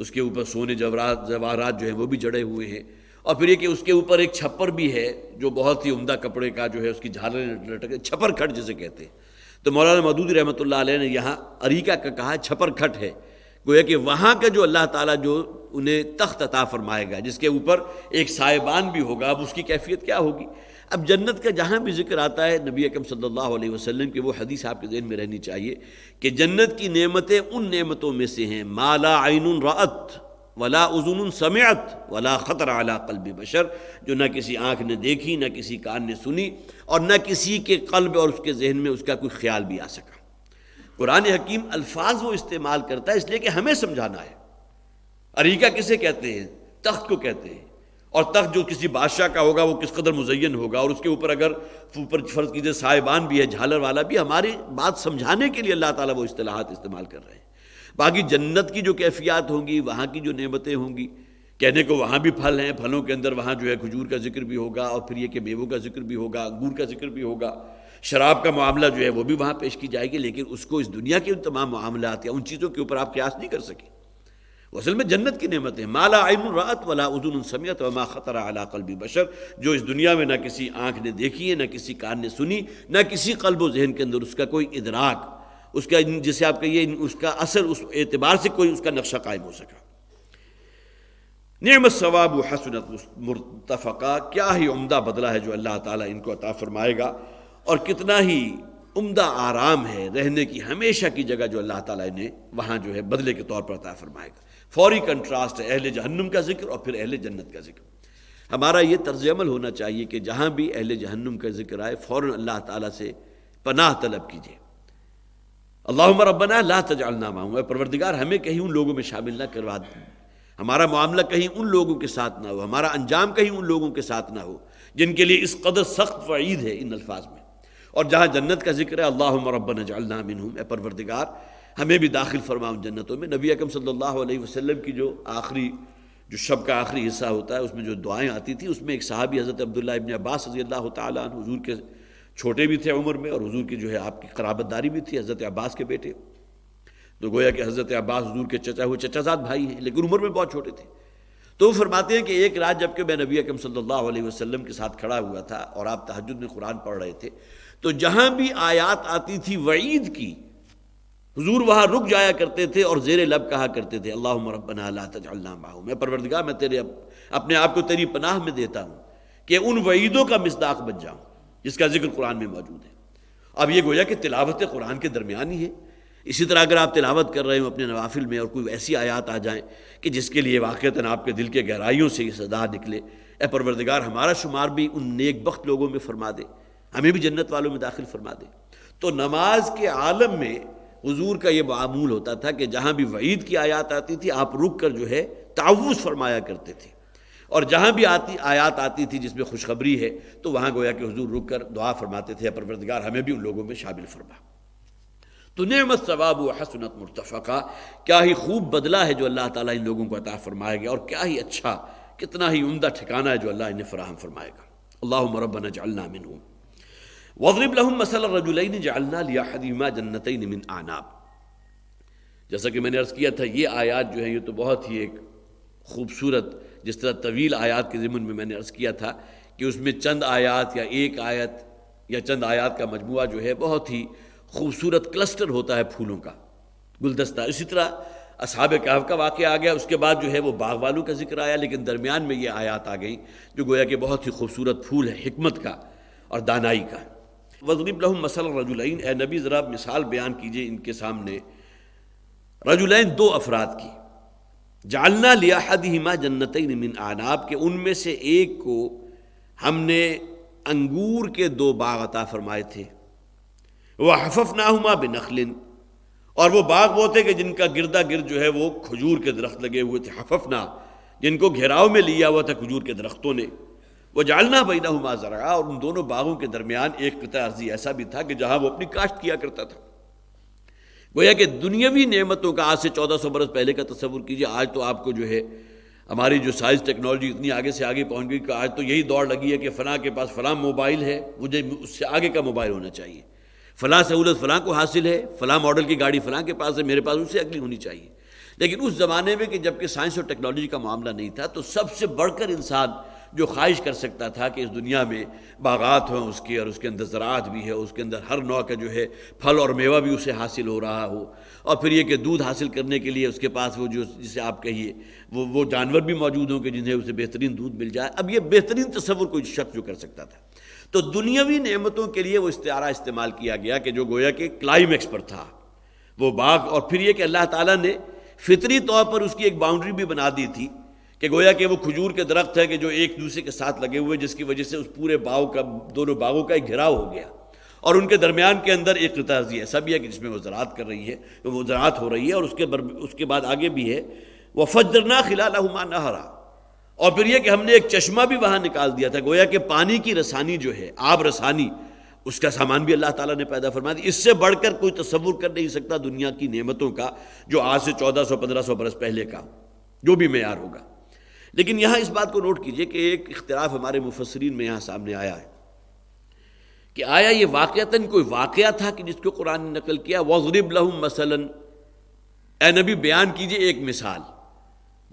اس کے اوپر سونے جواہرات جو ہیں وہ بھی جڑے ہوئے ہیں اور پھر یہ کہ اس کے اوپر ایک چھپر بھی ہے جو بہت ہی عمدہ کپڑے کا جو ہے اس کی جھالیں چھپر کھٹ جسے کہتے ہیں تو مولانا مدودی رحمۃ اللہ علیہ نے یہاں اریکہ کا کہا ہے چھپر کھٹ ہے گویا کہ وہاں کا جو اللہ تعالیٰ جو انہیں تخت عطا فرمائے گا جس کے اوپر ایک سائبان بھی ہوگا اب اس کی کیفیت کیا ہوگی اب جنت کا جہاں بھی ذکر آتا ہے نبی اکم صلی اللہ علیہ وسلم کے وہ حدیث آپ کے ذہن میں رہنی چاہیے کہ جنت کی نعمتیں ان نعمتوں میں سے ہیں مالا عین رعت ولا عضون سمعت ولا خطر اعلیٰ قلب بشر جو نہ کسی آنکھ نے دیکھی نہ کسی کان نے سنی اور نہ کسی کے قلب اور اس کے ذہن میں اس کا کوئی خیال بھی آ سکا قرآن حکیم الفاظ وہ استعمال کرتا ہے اس لیے کہ ہمیں سمجھانا ہے اریکہ کسے کہتے ہیں تخت کو کہتے ہیں اور تخت جو کسی بادشاہ کا ہوگا وہ کس قدر مزین ہوگا اور اس کے اوپر اگر اوپر فرض کیجیے صاحبان بھی ہے جھالر والا بھی ہماری بات سمجھانے کے لیے اللہ تعالیٰ وہ اصطلاحات استعمال کر رہے ہیں باقی جنت کی جو کیفیات ہوں گی وہاں کی جو نعمتیں ہوں گی کہنے کو وہاں بھی پھل ہیں پھلوں کے اندر وہاں جو ہے کھجور کا ذکر بھی ہوگا اور پھر یہ کہ میووں کا ذکر بھی ہوگا انگور کا ذکر بھی ہوگا شراب کا معاملہ جو ہے وہ بھی وہاں پیش کی جائے گی لیکن اس کو اس دنیا کے ان تمام معاملات یا ان چیزوں کے اوپر آپ قیاس نہیں کر سکیں وہ اصل میں جنت کی نعمت ہے مالا عین الراط ولا ادال السمیت خطر علا قلبی بشر جو اس دنیا میں نہ کسی آنکھ نے دیکھی ہے نہ کسی کان نے سنی نہ کسی قلب و ذہن کے اندر اس کا کوئی ادراک اس کا جسے آپ کہیے اس کا اثر اس اعتبار سے کوئی اس کا نقشہ قائم ہو سکا نعمت ثواب و حسنت مرتفقہ کیا ہی عمدہ بدلہ ہے جو اللہ تعالیٰ ان کو عطا فرمائے گا اور کتنا ہی عمدہ آرام ہے رہنے کی ہمیشہ کی جگہ جو اللہ تعالیٰ نے وہاں جو ہے بدلے کے طور پر عطا فرمائے گا فوری کنٹراسٹ ہے اہل جہنم کا ذکر اور پھر اہل جنت کا ذکر ہمارا یہ طرز عمل ہونا چاہیے کہ جہاں بھی اہل جہنم کا ذکر آئے فوراً اللہ تعالیٰ سے پناہ طلب کیجیے اللہ لا تجعلنا اللہ اے پروردگار ہمیں کہیں ان لوگوں میں شامل نہ کروا دیں ہمارا معاملہ کہیں ان لوگوں کے ساتھ نہ ہو ہمارا انجام کہیں ان لوگوں کے ساتھ نہ ہو جن کے لیے اس قدر سخت وعید ہے ان الفاظ میں اور جہاں جنت کا ذکر ہے اللہ اے پروردگار ہمیں بھی داخل فرماؤں جنتوں میں نبی اکم صلی اللہ علیہ وسلم کی جو آخری جو شب کا آخری حصہ ہوتا ہے اس میں جو دعائیں آتی تھیں اس میں ایک صحابی حضرت عبداللہ ابن عباس رضی اللہ تعالیٰ عنہ حضور کے چھوٹے بھی تھے عمر میں اور حضور کی جو ہے آپ کی قرابت داری بھی تھی حضرت عباس کے بیٹے تو گویا کہ حضرت عباس حضور کے چچا ہوئے چچا زاد بھائی ہیں لیکن عمر میں بہت چھوٹے تھے تو وہ فرماتے ہیں کہ ایک رات جب کہ میں نبی اکم صلی اللہ علیہ وسلم کے ساتھ کھڑا ہوا تھا اور آپ تحجد میں قرآن پڑھ رہے تھے تو جہاں بھی آیات آتی تھی وعید کی حضور وہاں رک جایا کرتے تھے اور زیر لب کہا کرتے تھے اللہ ربنا اللہ تجعلنا ماحول میں پروردگار میں تیرے اپنے آپ کو تیری پناہ میں دیتا ہوں کہ ان وعیدوں کا مزداق بن جاؤں جس کا ذکر قرآن میں موجود ہے اب یہ گویا کہ تلاوت قرآن کے درمیان ہی ہے اسی طرح اگر آپ تلاوت کر رہے ہو اپنے نوافل میں اور کوئی ایسی آیات آ جائیں کہ جس کے لیے واقعاً آپ کے دل کے گہرائیوں سے یہ صدا نکلے اے پروردگار ہمارا شمار بھی ان نیک بخت لوگوں میں فرما دے ہمیں بھی جنت والوں میں داخل فرما دے تو نماز کے عالم میں حضور کا یہ معمول ہوتا تھا کہ جہاں بھی وعید کی آیات آتی تھی آپ رک کر جو ہے تعوض فرمایا کرتے تھے اور جہاں بھی آتی آیات آتی تھی جس میں خوشخبری ہے تو وہاں گویا کہ حضور رک کر دعا فرماتے تھے پروردگار ہمیں بھی ان لوگوں میں شامل فرما تو نعمت ثواب و حسنت مرتفقہ کیا ہی خوب بدلہ ہے جو اللہ تعالیٰ ان لوگوں کو عطا فرمائے گا اور کیا ہی اچھا کتنا ہی عمدہ ٹھکانہ ہے جو اللہ انہیں فراہم فرمائے گا اللہ مربن مثلا رجلين مثل لأحدهما جنتين من اعناب جیسا کہ میں نے عرض کیا تھا یہ آیات جو ہے یہ تو بہت ہی ایک خوبصورت جس طرح طویل آیات کے ضمن میں میں نے عرض کیا تھا کہ اس میں چند آیات یا ایک آیت یا چند آیات کا مجموعہ جو ہے بہت ہی خوبصورت کلسٹر ہوتا ہے پھولوں کا گلدستہ اسی طرح اصحاب کہف کا واقعہ آ گیا اس کے بعد جو ہے وہ باغ والوں کا ذکر آیا لیکن درمیان میں یہ آیات آ گئیں جو گویا کہ بہت ہی خوبصورت پھول ہے حکمت کا اور دانائی کا وضیب لہم مثلا رج اے نبی ذرا مثال بیان کیجئے ان کے سامنے رجلین دو افراد کی جالنا لیا من جنت کے ان میں سے ایک کو ہم نے انگور کے دو باغ عطا فرمائے تھے وہ حفف نہما اور وہ باغ وہ تھے کہ جن کا گردا گرد جو ہے وہ کھجور کے درخت لگے ہوئے تھے حفف جن کو گھیراؤ میں لیا ہوا تھا کھجور کے درختوں نے وہ جالنا بینا ہما ذرا اور ان دونوں باغوں کے درمیان ایک قطع عرضی ایسا بھی تھا کہ جہاں وہ اپنی کاشت کیا کرتا تھا گویا کہ دنیاوی نعمتوں کا آج سے چودہ سو برس پہلے کا تصور کیجیے آج تو آپ کو جو ہے ہماری جو سائنس ٹیکنالوجی اتنی آگے سے آگے پہنچ گئی کہ آج تو یہی دوڑ لگی ہے کہ فلاں کے پاس فلاں موبائل ہے مجھے اس سے آگے کا موبائل ہونا چاہیے فلاں سہولت فلاں کو حاصل ہے فلاں ماڈل کی گاڑی فلاں کے پاس ہے میرے پاس اس سے اگلی ہونی چاہیے لیکن اس زمانے میں کہ جب کہ سائنس اور ٹیکنالوجی کا معاملہ نہیں تھا تو سب سے بڑھ کر انسان جو خواہش کر سکتا تھا کہ اس دنیا میں باغات ہوں اس کے اور اس کے اندر زراعت بھی ہے اس کے اندر ہر نوع کا جو ہے پھل اور میوہ بھی اسے حاصل ہو رہا ہو اور پھر یہ کہ دودھ حاصل کرنے کے لیے اس کے پاس وہ جو جسے آپ کہیے وہ وہ جانور بھی موجود ہوں کہ جنہیں اسے بہترین دودھ مل جائے اب یہ بہترین تصور کوئی شخص جو کر سکتا تھا تو دنیاوی نعمتوں کے لیے وہ استعارہ استعمال کیا گیا کہ جو گویا کہ کلائمیکس پر تھا وہ باغ اور پھر یہ کہ اللہ تعالیٰ نے فطری طور پر اس کی ایک باؤنڈری بھی بنا دی تھی کہ گویا کہ وہ کھجور کے درخت ہے کہ جو ایک دوسرے کے ساتھ لگے ہوئے جس کی وجہ سے اس پورے باغ کا دونوں باغوں کا ایک گھراؤ ہو گیا اور ان کے درمیان کے اندر ایک قطعی ایسا بھی ہے کہ جس میں وہ زراعت کر رہی ہے وہ زراعت ہو رہی ہے اور اس کے بر اس کے بعد آگے بھی ہے وہ فجر خلا نہ ہرا اور پھر یہ کہ ہم نے ایک چشمہ بھی وہاں نکال دیا تھا گویا کہ پانی کی رسانی جو ہے آب رسانی اس کا سامان بھی اللہ تعالیٰ نے پیدا فرمایا اس سے بڑھ کر کوئی تصور کر نہیں سکتا دنیا کی نعمتوں کا جو آج سے چودہ سو پندرہ سو برس پہلے کا جو بھی معیار ہوگا لیکن یہاں اس بات کو نوٹ کیجئے کہ ایک اختلاف ہمارے مفسرین میں یہاں سامنے آیا ہے کہ آیا یہ واقعتاً کوئی واقعہ تھا کہ جس کو قرآن نے نقل کیا وغرب لہم مثلاً اے نبی بیان کیجئے ایک مثال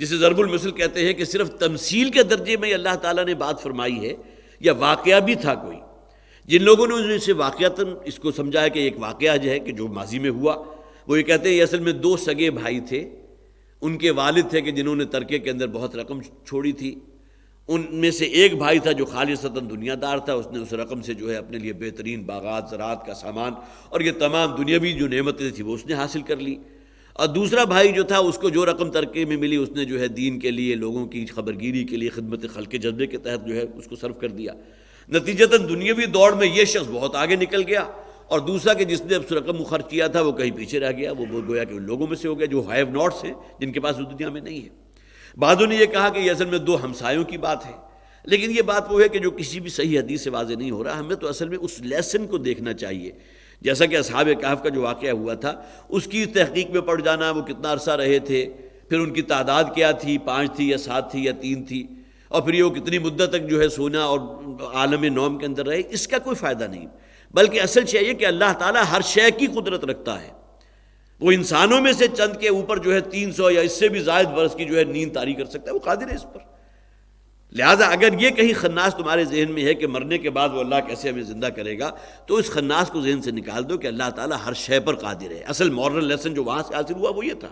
جسے ضرب المثل کہتے ہیں کہ صرف تمثیل کے درجے میں اللہ تعالیٰ نے بات فرمائی ہے یا واقعہ بھی تھا کوئی جن لوگوں نے اسے واقعتاً اس کو سمجھایا کہ ایک واقعہ جو ہے کہ جو ماضی میں ہوا وہ یہ کہتے ہیں یہ اصل میں دو سگے بھائی تھے ان کے والد تھے کہ جنہوں نے ترکے کے اندر بہت رقم چھوڑی تھی ان میں سے ایک بھائی تھا جو خالصتاً دنیا دار تھا اس نے اس رقم سے جو ہے اپنے لیے بہترین باغات زراعت کا سامان اور یہ تمام دنیاوی جو نعمتیں تھیں وہ اس نے حاصل کر لی اور دوسرا بھائی جو تھا اس کو جو رقم ترکے میں ملی اس نے جو ہے دین کے لیے لوگوں کی خبرگیری کے لیے خدمت خلق جذبے کے تحت جو ہے اس کو صرف کر دیا نتیجتاً دنیاوی دوڑ میں یہ شخص بہت آگے نکل گیا اور دوسرا کہ جس نے اب رقم خرچ کیا تھا وہ کہیں پیچھے رہ گیا وہ گویا کہ ان لوگوں میں سے ہو گیا جو ہیو ناٹس ہیں جن کے پاس دنیا میں نہیں ہے بعضوں نے یہ کہا کہ یہ اصل میں دو ہمسایوں کی بات ہے لیکن یہ بات وہ ہے کہ جو کسی بھی صحیح حدیث سے واضح نہیں ہو رہا ہمیں تو اصل میں اس لیسن کو دیکھنا چاہیے جیسا کہ اصحاب کہف کا جو واقعہ ہوا تھا اس کی تحقیق میں پڑ جانا وہ کتنا عرصہ رہے تھے پھر ان کی تعداد کیا تھی پانچ تھی یا سات تھی یا تین تھی اور پھر یہ وہ کتنی مدت تک جو ہے سونا اور عالم نوم کے اندر رہے اس کا کوئی فائدہ نہیں بلکہ اصل شے یہ کہ اللہ تعالیٰ ہر شے کی قدرت رکھتا ہے وہ انسانوں میں سے چند کے اوپر جو ہے تین سو یا اس سے بھی زائد برس کی جو ہے نیند تاری کر سکتا ہے وہ قادر ہے اس پر لہٰذا اگر یہ کہیں خناس تمہارے ذہن میں ہے کہ مرنے کے بعد وہ اللہ کیسے ہمیں زندہ کرے گا تو اس خناس کو ذہن سے نکال دو کہ اللہ تعالیٰ ہر شے پر قادر ہے اصل مورل لیسن جو وہاں سے حاصل ہوا وہ یہ تھا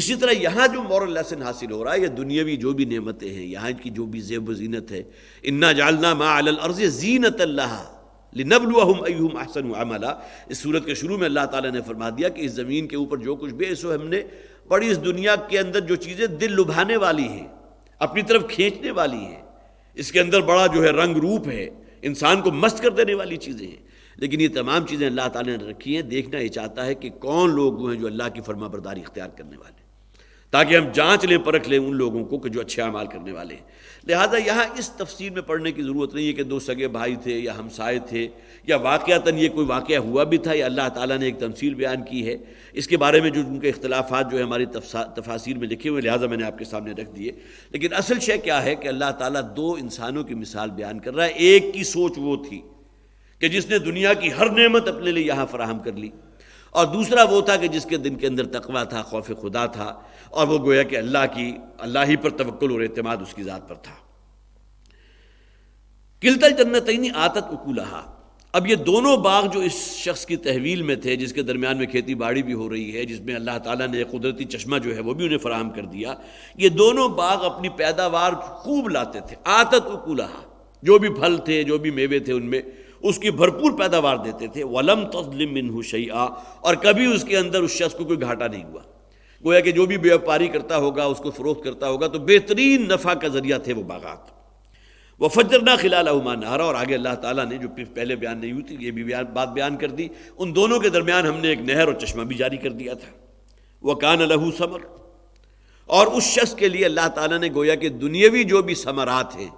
اسی طرح یہاں جو مورل لیسن حاصل ہو رہا ہے یہ دنیاوی جو بھی نعمتیں ہیں یہاں کی جو بھی زیب و زینت ہے انا جالنا الارض زینت اللہ لنبلوہم ایہم احسن عملا اس صورت کے شروع میں اللہ تعالیٰ نے فرما دیا کہ اس زمین کے اوپر جو کچھ بیسو ہم نے بڑی اس دنیا کے اندر جو چیزیں دل لبھانے والی ہیں اپنی طرف کھینچنے والی ہیں اس کے اندر بڑا جو ہے رنگ روپ ہے انسان کو مست کر دینے والی چیزیں ہیں لیکن یہ تمام چیزیں اللہ تعالیٰ نے رکھی ہیں دیکھنا یہ چاہتا ہے کہ کون لوگ وہ ہیں جو اللہ کی فرما برداری اختیار کرنے والے تاکہ ہم جانچ لیں پرکھ لیں ان لوگوں کو کہ جو اچھے اعمال کرنے والے ہیں لہٰذا یہاں اس تفسیر میں پڑھنے کی ضرورت نہیں ہے کہ دو سگے بھائی تھے یا ہم سائے تھے یا واقعہ تن یہ کوئی واقعہ ہوا بھی تھا یا اللہ تعالیٰ نے ایک تمثیل بیان کی ہے اس کے بارے میں جو ان کے اختلافات جو ہے ہماری تفاصیر میں لکھے ہوئے لہٰذا میں نے آپ کے سامنے رکھ دیے لیکن اصل شے کیا ہے کہ اللہ تعالیٰ دو انسانوں کی مثال بیان کر رہا ہے ایک کی سوچ وہ تھی کہ جس نے دنیا کی ہر نعمت اپنے لیے یہاں فراہم کر لی اور دوسرا وہ تھا کہ جس کے دن کے اندر تقویٰ تھا خوف خدا تھا اور وہ گویا کہ اللہ کی اللہ ہی پر توکل اور اعتماد اس کی ذات پر تھا جنتینی آتت اب یہ دونوں باغ جو اس شخص کی تحویل میں تھے جس کے درمیان میں کھیتی باڑی بھی ہو رہی ہے جس میں اللہ تعالیٰ نے قدرتی چشمہ جو ہے وہ بھی انہیں فراہم کر دیا یہ دونوں باغ اپنی پیداوار خوب لاتے تھے آتت اکولہا جو بھی پھل تھے جو بھی میوے تھے ان میں اس کی بھرپور پیداوار دیتے تھے ولم تظلم اور کبھی اس کے اندر اس شخص کو کوئی گھاٹا نہیں ہوا گویا کہ جو بھی کرتا ہوگا اس کو فروخت کرتا ہوگا تو بہترین نفع کا ذریعہ تھے وہ باغات وہ خلال نا نہارا اور آگے اللہ تعالیٰ نے جو پہلے بیان نہیں ہوئی بات بیان کر دی ان دونوں کے درمیان ہم نے ایک نہر اور چشمہ بھی جاری کر دیا تھا وہ کان الحو ثمر اور اس شخص کے لیے اللہ تعالیٰ نے گویا کہ دنیاوی جو بھی ثمرات ہیں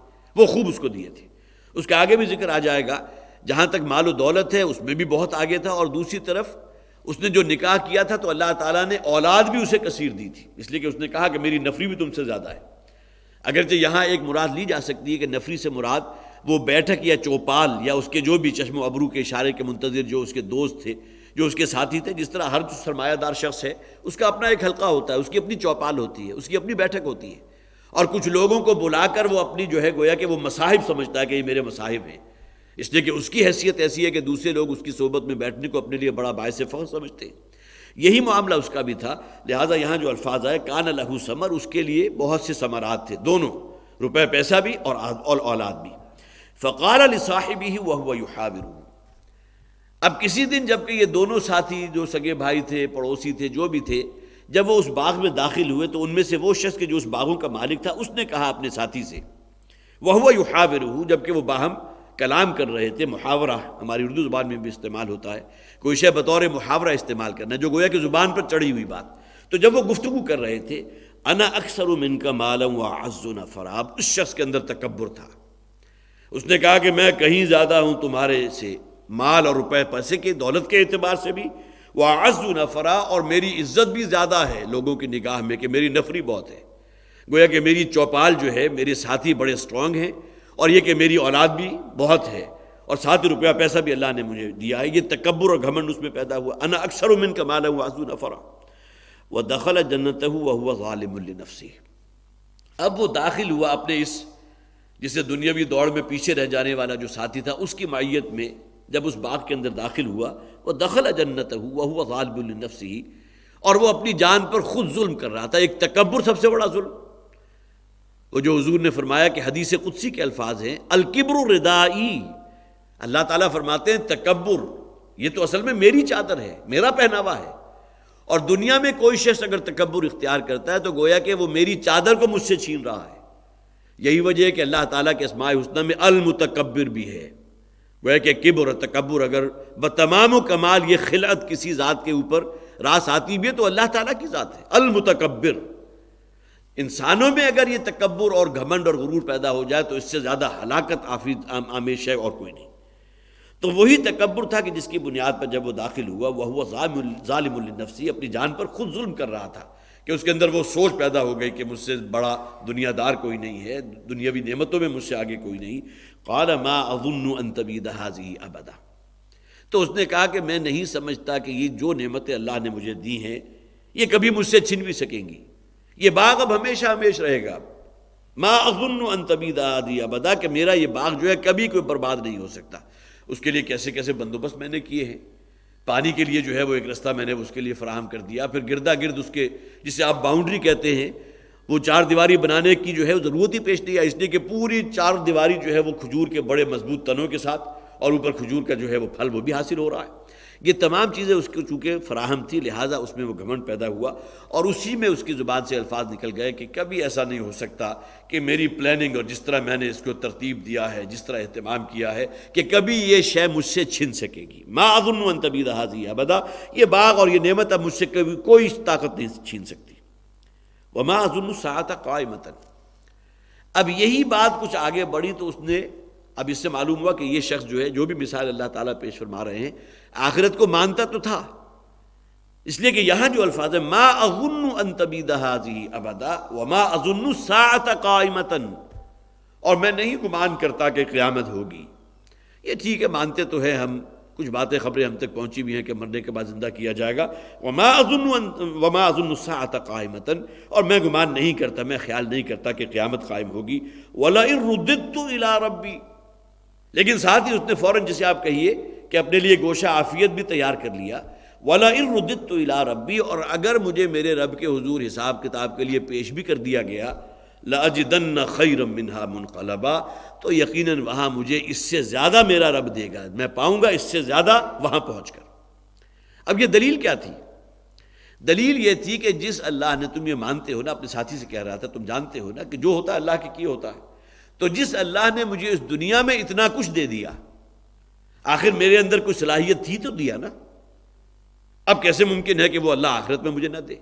وہ خوب اس کو دیے تھے اس کے آگے بھی ذکر آ جائے گا جہاں تک مال و دولت ہے اس میں بھی بہت آگے تھا اور دوسری طرف اس نے جو نکاح کیا تھا تو اللہ تعالیٰ نے اولاد بھی اسے کثیر دی تھی اس لیے کہ اس نے کہا کہ میری نفری بھی تم سے زیادہ ہے اگرچہ یہاں ایک مراد لی جا سکتی ہے کہ نفری سے مراد وہ بیٹھک یا چوپال یا اس کے جو بھی چشم و ابرو کے اشارے کے منتظر جو اس کے دوست تھے جو اس کے ساتھی تھے جس طرح ہر جو سرمایہ دار شخص ہے اس کا اپنا ایک حلقہ ہوتا ہے اس کی اپنی چوپال ہوتی ہے اس کی اپنی بیٹھک ہوتی ہے اور کچھ لوگوں کو بلا کر وہ اپنی جو ہے گویا کہ وہ مصاحب سمجھتا ہے کہ یہ میرے مصاحب ہیں اس لیے کہ اس کی حیثیت ایسی ہے کہ دوسرے لوگ اس کی صحبت میں بیٹھنے کو اپنے لیے بڑا باعث فخر سمجھتے ہیں یہی معاملہ اس کا بھی تھا لہٰذا یہاں جو الفاظ آئے کان لہو اس کے لیے بہت سے تھے دونوں روپے پیسہ بھی بھی اور اولاد علی صاحب ہی وہ ہوا اب کسی دن جب کہ یہ دونوں ساتھی جو سگے بھائی تھے پڑوسی تھے جو بھی تھے جب وہ اس باغ میں داخل ہوئے تو ان میں سے وہ شخص کے جو اس باغوں کا مالک تھا اس نے کہا اپنے ساتھی سے وہ ہوا یوہاو جب جبکہ وہ باہم کلام کر رہے تھے محاورہ ہماری اردو زبان میں بھی استعمال ہوتا ہے کوئی شہ بطور محاورہ استعمال کرنا جو گویا کہ زبان پر چڑھی ہوئی بات تو جب وہ گفتگو کر رہے تھے انا اکثر من کا معلوم و عز و نفراب اس شخص کے اندر تکبر تھا اس نے کہا کہ میں کہیں زیادہ ہوں تمہارے سے مال اور روپے پیسے کے دولت کے اعتبار سے بھی وہ عز و نفرا اور میری عزت بھی زیادہ ہے لوگوں کی نگاہ میں کہ میری نفری بہت ہے گویا کہ میری چوپال جو ہے میرے ساتھی بڑے اسٹرانگ ہیں اور یہ کہ میری اولاد بھی بہت ہے اور ساتھ ہی روپیہ پیسہ بھی اللہ نے مجھے دیا ہے یہ تکبر اور گھمن اس میں پیدا ہوا انا اکثر من کا مالا ہوا حسو نفرا وہ دخل جنت ہوا ہوا غالم النفسی اب وہ داخل ہوا اپنے اس جسے دنیاوی دوڑ میں پیچھے رہ جانے والا جو ساتھی تھا اس کی مائیت میں جب اس باغ کے اندر داخل ہوا وہ دخل جنت ہوا ہوا غالب النفسی اور وہ اپنی جان پر خود ظلم کر رہا تھا ایک تکبر سب سے بڑا ظلم وہ جو حضور نے فرمایا کہ حدیث قدسی کے الفاظ ہیں الکبر ردائی اللہ تعالیٰ فرماتے ہیں تکبر یہ تو اصل میں میری چادر ہے میرا پہناوا ہے اور دنیا میں کوئی شخص اگر تکبر اختیار کرتا ہے تو گویا کہ وہ میری چادر کو مجھ سے چھین رہا ہے یہی وجہ ہے کہ اللہ تعالیٰ کے اسماعی حسن میں المتکبر بھی ہے گویا کہ کبر تکبر اگر بتمام و کمال یہ خلعت کسی ذات کے اوپر راس آتی بھی ہے تو اللہ تعالیٰ کی ذات ہے المتکبر انسانوں میں اگر یہ تکبر اور گھمنڈ اور غرور پیدا ہو جائے تو اس سے زیادہ ہلاکت آفیز آمیش ہے اور کوئی نہیں تو وہی تکبر تھا کہ جس کی بنیاد پر جب وہ داخل ہوا وہ ہوا ظالم النفسی اپنی جان پر خود ظلم کر رہا تھا کہ اس کے اندر وہ سوچ پیدا ہو گئی کہ مجھ سے بڑا دنیا دار کوئی نہیں ہے دنیاوی نعمتوں میں مجھ سے آگے کوئی نہیں حاضی ابدا تو اس نے کہا کہ میں نہیں سمجھتا کہ یہ جو نعمتیں اللہ نے مجھے دی ہیں یہ کبھی مجھ سے چھن بھی سکیں گی یہ باغ اب ہمیشہ ہمیش رہے گا ما اظن ان تبدی دا دیا بدا کہ میرا یہ باغ جو ہے کبھی کوئی برباد نہیں ہو سکتا اس کے لیے کیسے کیسے بندوبست میں نے کیے ہیں پانی کے لیے جو ہے وہ ایک رستہ میں نے اس کے لیے فراہم کر دیا پھر گردا گرد اس کے جسے آپ باؤنڈری کہتے ہیں وہ چار دیواری بنانے کی جو ہے ضرورت ہی پیش نہیں آئی اس لیے کہ پوری چار دیواری جو ہے وہ کھجور کے بڑے مضبوط تنوں کے ساتھ اور اوپر کھجور کا جو ہے وہ پھل وہ بھی حاصل ہو رہا ہے یہ تمام چیزیں اس کو چونکہ فراہم تھی لہٰذا اس میں وہ گھمنڈ پیدا ہوا اور اسی میں اس کی زبان سے الفاظ نکل گئے کہ کبھی ایسا نہیں ہو سکتا کہ میری پلاننگ اور جس طرح میں نے اس کو ترتیب دیا ہے جس طرح اہتمام کیا ہے کہ کبھی یہ شے مجھ سے چھن سکے گی ان العنت حاضی ابدا یہ باغ اور یہ نعمت اب مجھ سے کبھی کوئی طاقت نہیں چھین سکتی وہ معز الصاطہ قائم قائمتن اب یہی بات کچھ آگے بڑھی تو اس نے اب اس سے معلوم ہوا کہ یہ شخص جو ہے جو بھی مثال اللہ تعالیٰ پیش فرما رہے ہیں آخرت کو مانتا تو تھا اس لیے کہ یہاں جو الفاظ ہے میں نہیں گمان کرتا کہ قیامت ہوگی یہ ٹھیک ہے مانتے تو ہیں ہم کچھ باتیں خبریں ہم تک پہنچی بھی ہیں کہ مرنے کے بعد زندہ کیا جائے گا وما وزن وما تقائے متن اور میں گمان نہیں کرتا میں خیال نہیں کرتا کہ قیامت قائم ہوگی ولا ان الی ربی لیکن ساتھ ہی اس نے فوراً جسے آپ کہیے کہ اپنے لیے گوشہ عافیت بھی تیار کر لیا والا الا ربی اور اگر مجھے میرے رب کے حضور حساب کتاب کے لیے پیش بھی کر دیا گیا منہا منقلبا تو یقیناً وہاں مجھے اس سے زیادہ میرا رب دے گا میں پاؤں گا اس سے زیادہ وہاں پہنچ کر اب یہ دلیل کیا تھی دلیل یہ تھی کہ جس اللہ نے تم یہ مانتے ہو نا اپنے ساتھی سے کہہ رہا تھا تم جانتے ہو نا کہ جو ہوتا ہے اللہ کے کیے ہوتا ہے تو جس اللہ نے مجھے اس دنیا میں اتنا کچھ دے دیا آخر میرے اندر کچھ صلاحیت تھی تو دیا نا اب کیسے ممکن ہے کہ وہ اللہ آخرت میں مجھے نہ دے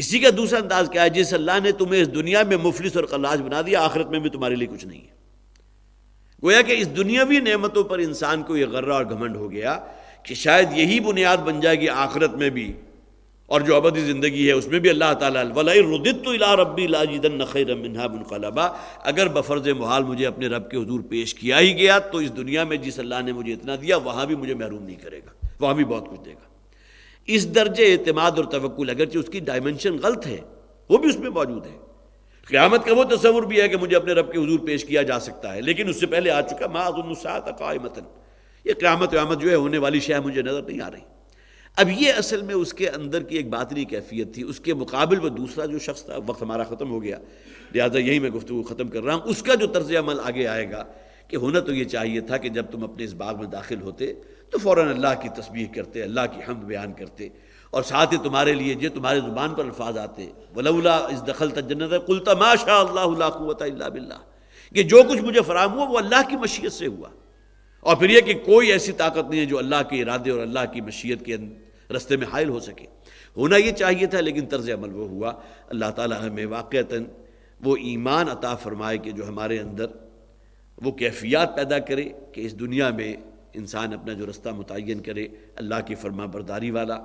اسی کا دوسرا انداز کیا ہے جس اللہ نے تمہیں اس دنیا میں مفلس اور کلاش بنا دیا آخرت میں بھی تمہارے لیے کچھ نہیں ہے گویا کہ اس دنیاوی نعمتوں پر انسان کو یہ غرہ اور گھمنڈ ہو گیا کہ شاید یہی بنیاد بن جائے گی آخرت میں بھی اور جو ابدی زندگی ہے اس میں بھی اللہ تعالیٰ ولا رد رب الجَََََََََ القلبہ اگر بفرض محال مجھے اپنے رب کے حضور پیش کیا ہی گیا تو اس دنیا میں جس اللہ نے مجھے اتنا دیا وہاں بھی مجھے محروم نہیں کرے گا وہاں بھی بہت کچھ دے گا اس درجے اعتماد اور توقل اگرچہ اس کی ڈائمنشن غلط ہے وہ بھی اس میں موجود ہے قیامت کا وہ تصور بھی ہے کہ مجھے اپنے رب کے حضور پیش کیا جا سکتا ہے لیکن اس سے پہلے آ چکا معذن الساطہ قائمتن یہ قیامت قیامت جو ہے ہونے والی شے مجھے نظر نہیں آ رہی اب یہ اصل میں اس کے اندر کی ایک باطنی کیفیت تھی اس کے مقابل میں دوسرا جو شخص تھا وقت ہمارا ختم ہو گیا لہٰذا یہی میں گفتگو ختم کر رہا ہوں اس کا جو طرز عمل آگے آئے گا کہ ہونا تو یہ چاہیے تھا کہ جب تم اپنے اس باغ میں داخل ہوتے تو فوراً اللہ کی تسبیح کرتے اللہ کی حمد بیان کرتے اور ساتھ ہی تمہارے لیے جو تمہارے زبان پر الفاظ آتے ولولا اس دخل تجنت کل تماشا اللہ قوت اللہ بلّہ کہ جو کچھ مجھے فراہم ہوا وہ اللہ کی مشیت سے ہوا اور پھر یہ کہ کوئی ایسی طاقت نہیں ہے جو اللہ کے ارادے اور اللہ کی مشیت کے رستے میں حائل ہو سکے ہونا یہ چاہیے تھا لیکن طرز عمل وہ ہوا اللہ تعالیٰ ہمیں واقع وہ ایمان عطا فرمائے کہ جو ہمارے اندر وہ کیفیات پیدا کرے کہ اس دنیا میں انسان اپنا جو رستہ متعین کرے اللہ کی فرما برداری والا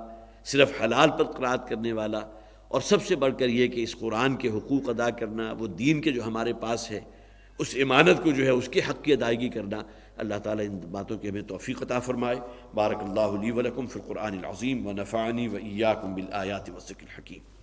صرف حلال پر برقرار کرنے والا اور سب سے بڑھ کر یہ کہ اس قرآن کے حقوق ادا کرنا وہ دین کے جو ہمارے پاس ہے اس امانت کو جو ہے اس کے حق کی ادائیگی کرنا اللہ تعالیٰ ان باتوں کی ہمیں توفیق عطا فرمائے بارک اللہ لی ولکم فی القرآن العظیم و نفعنی و ایاکم بالآیات و الحکیم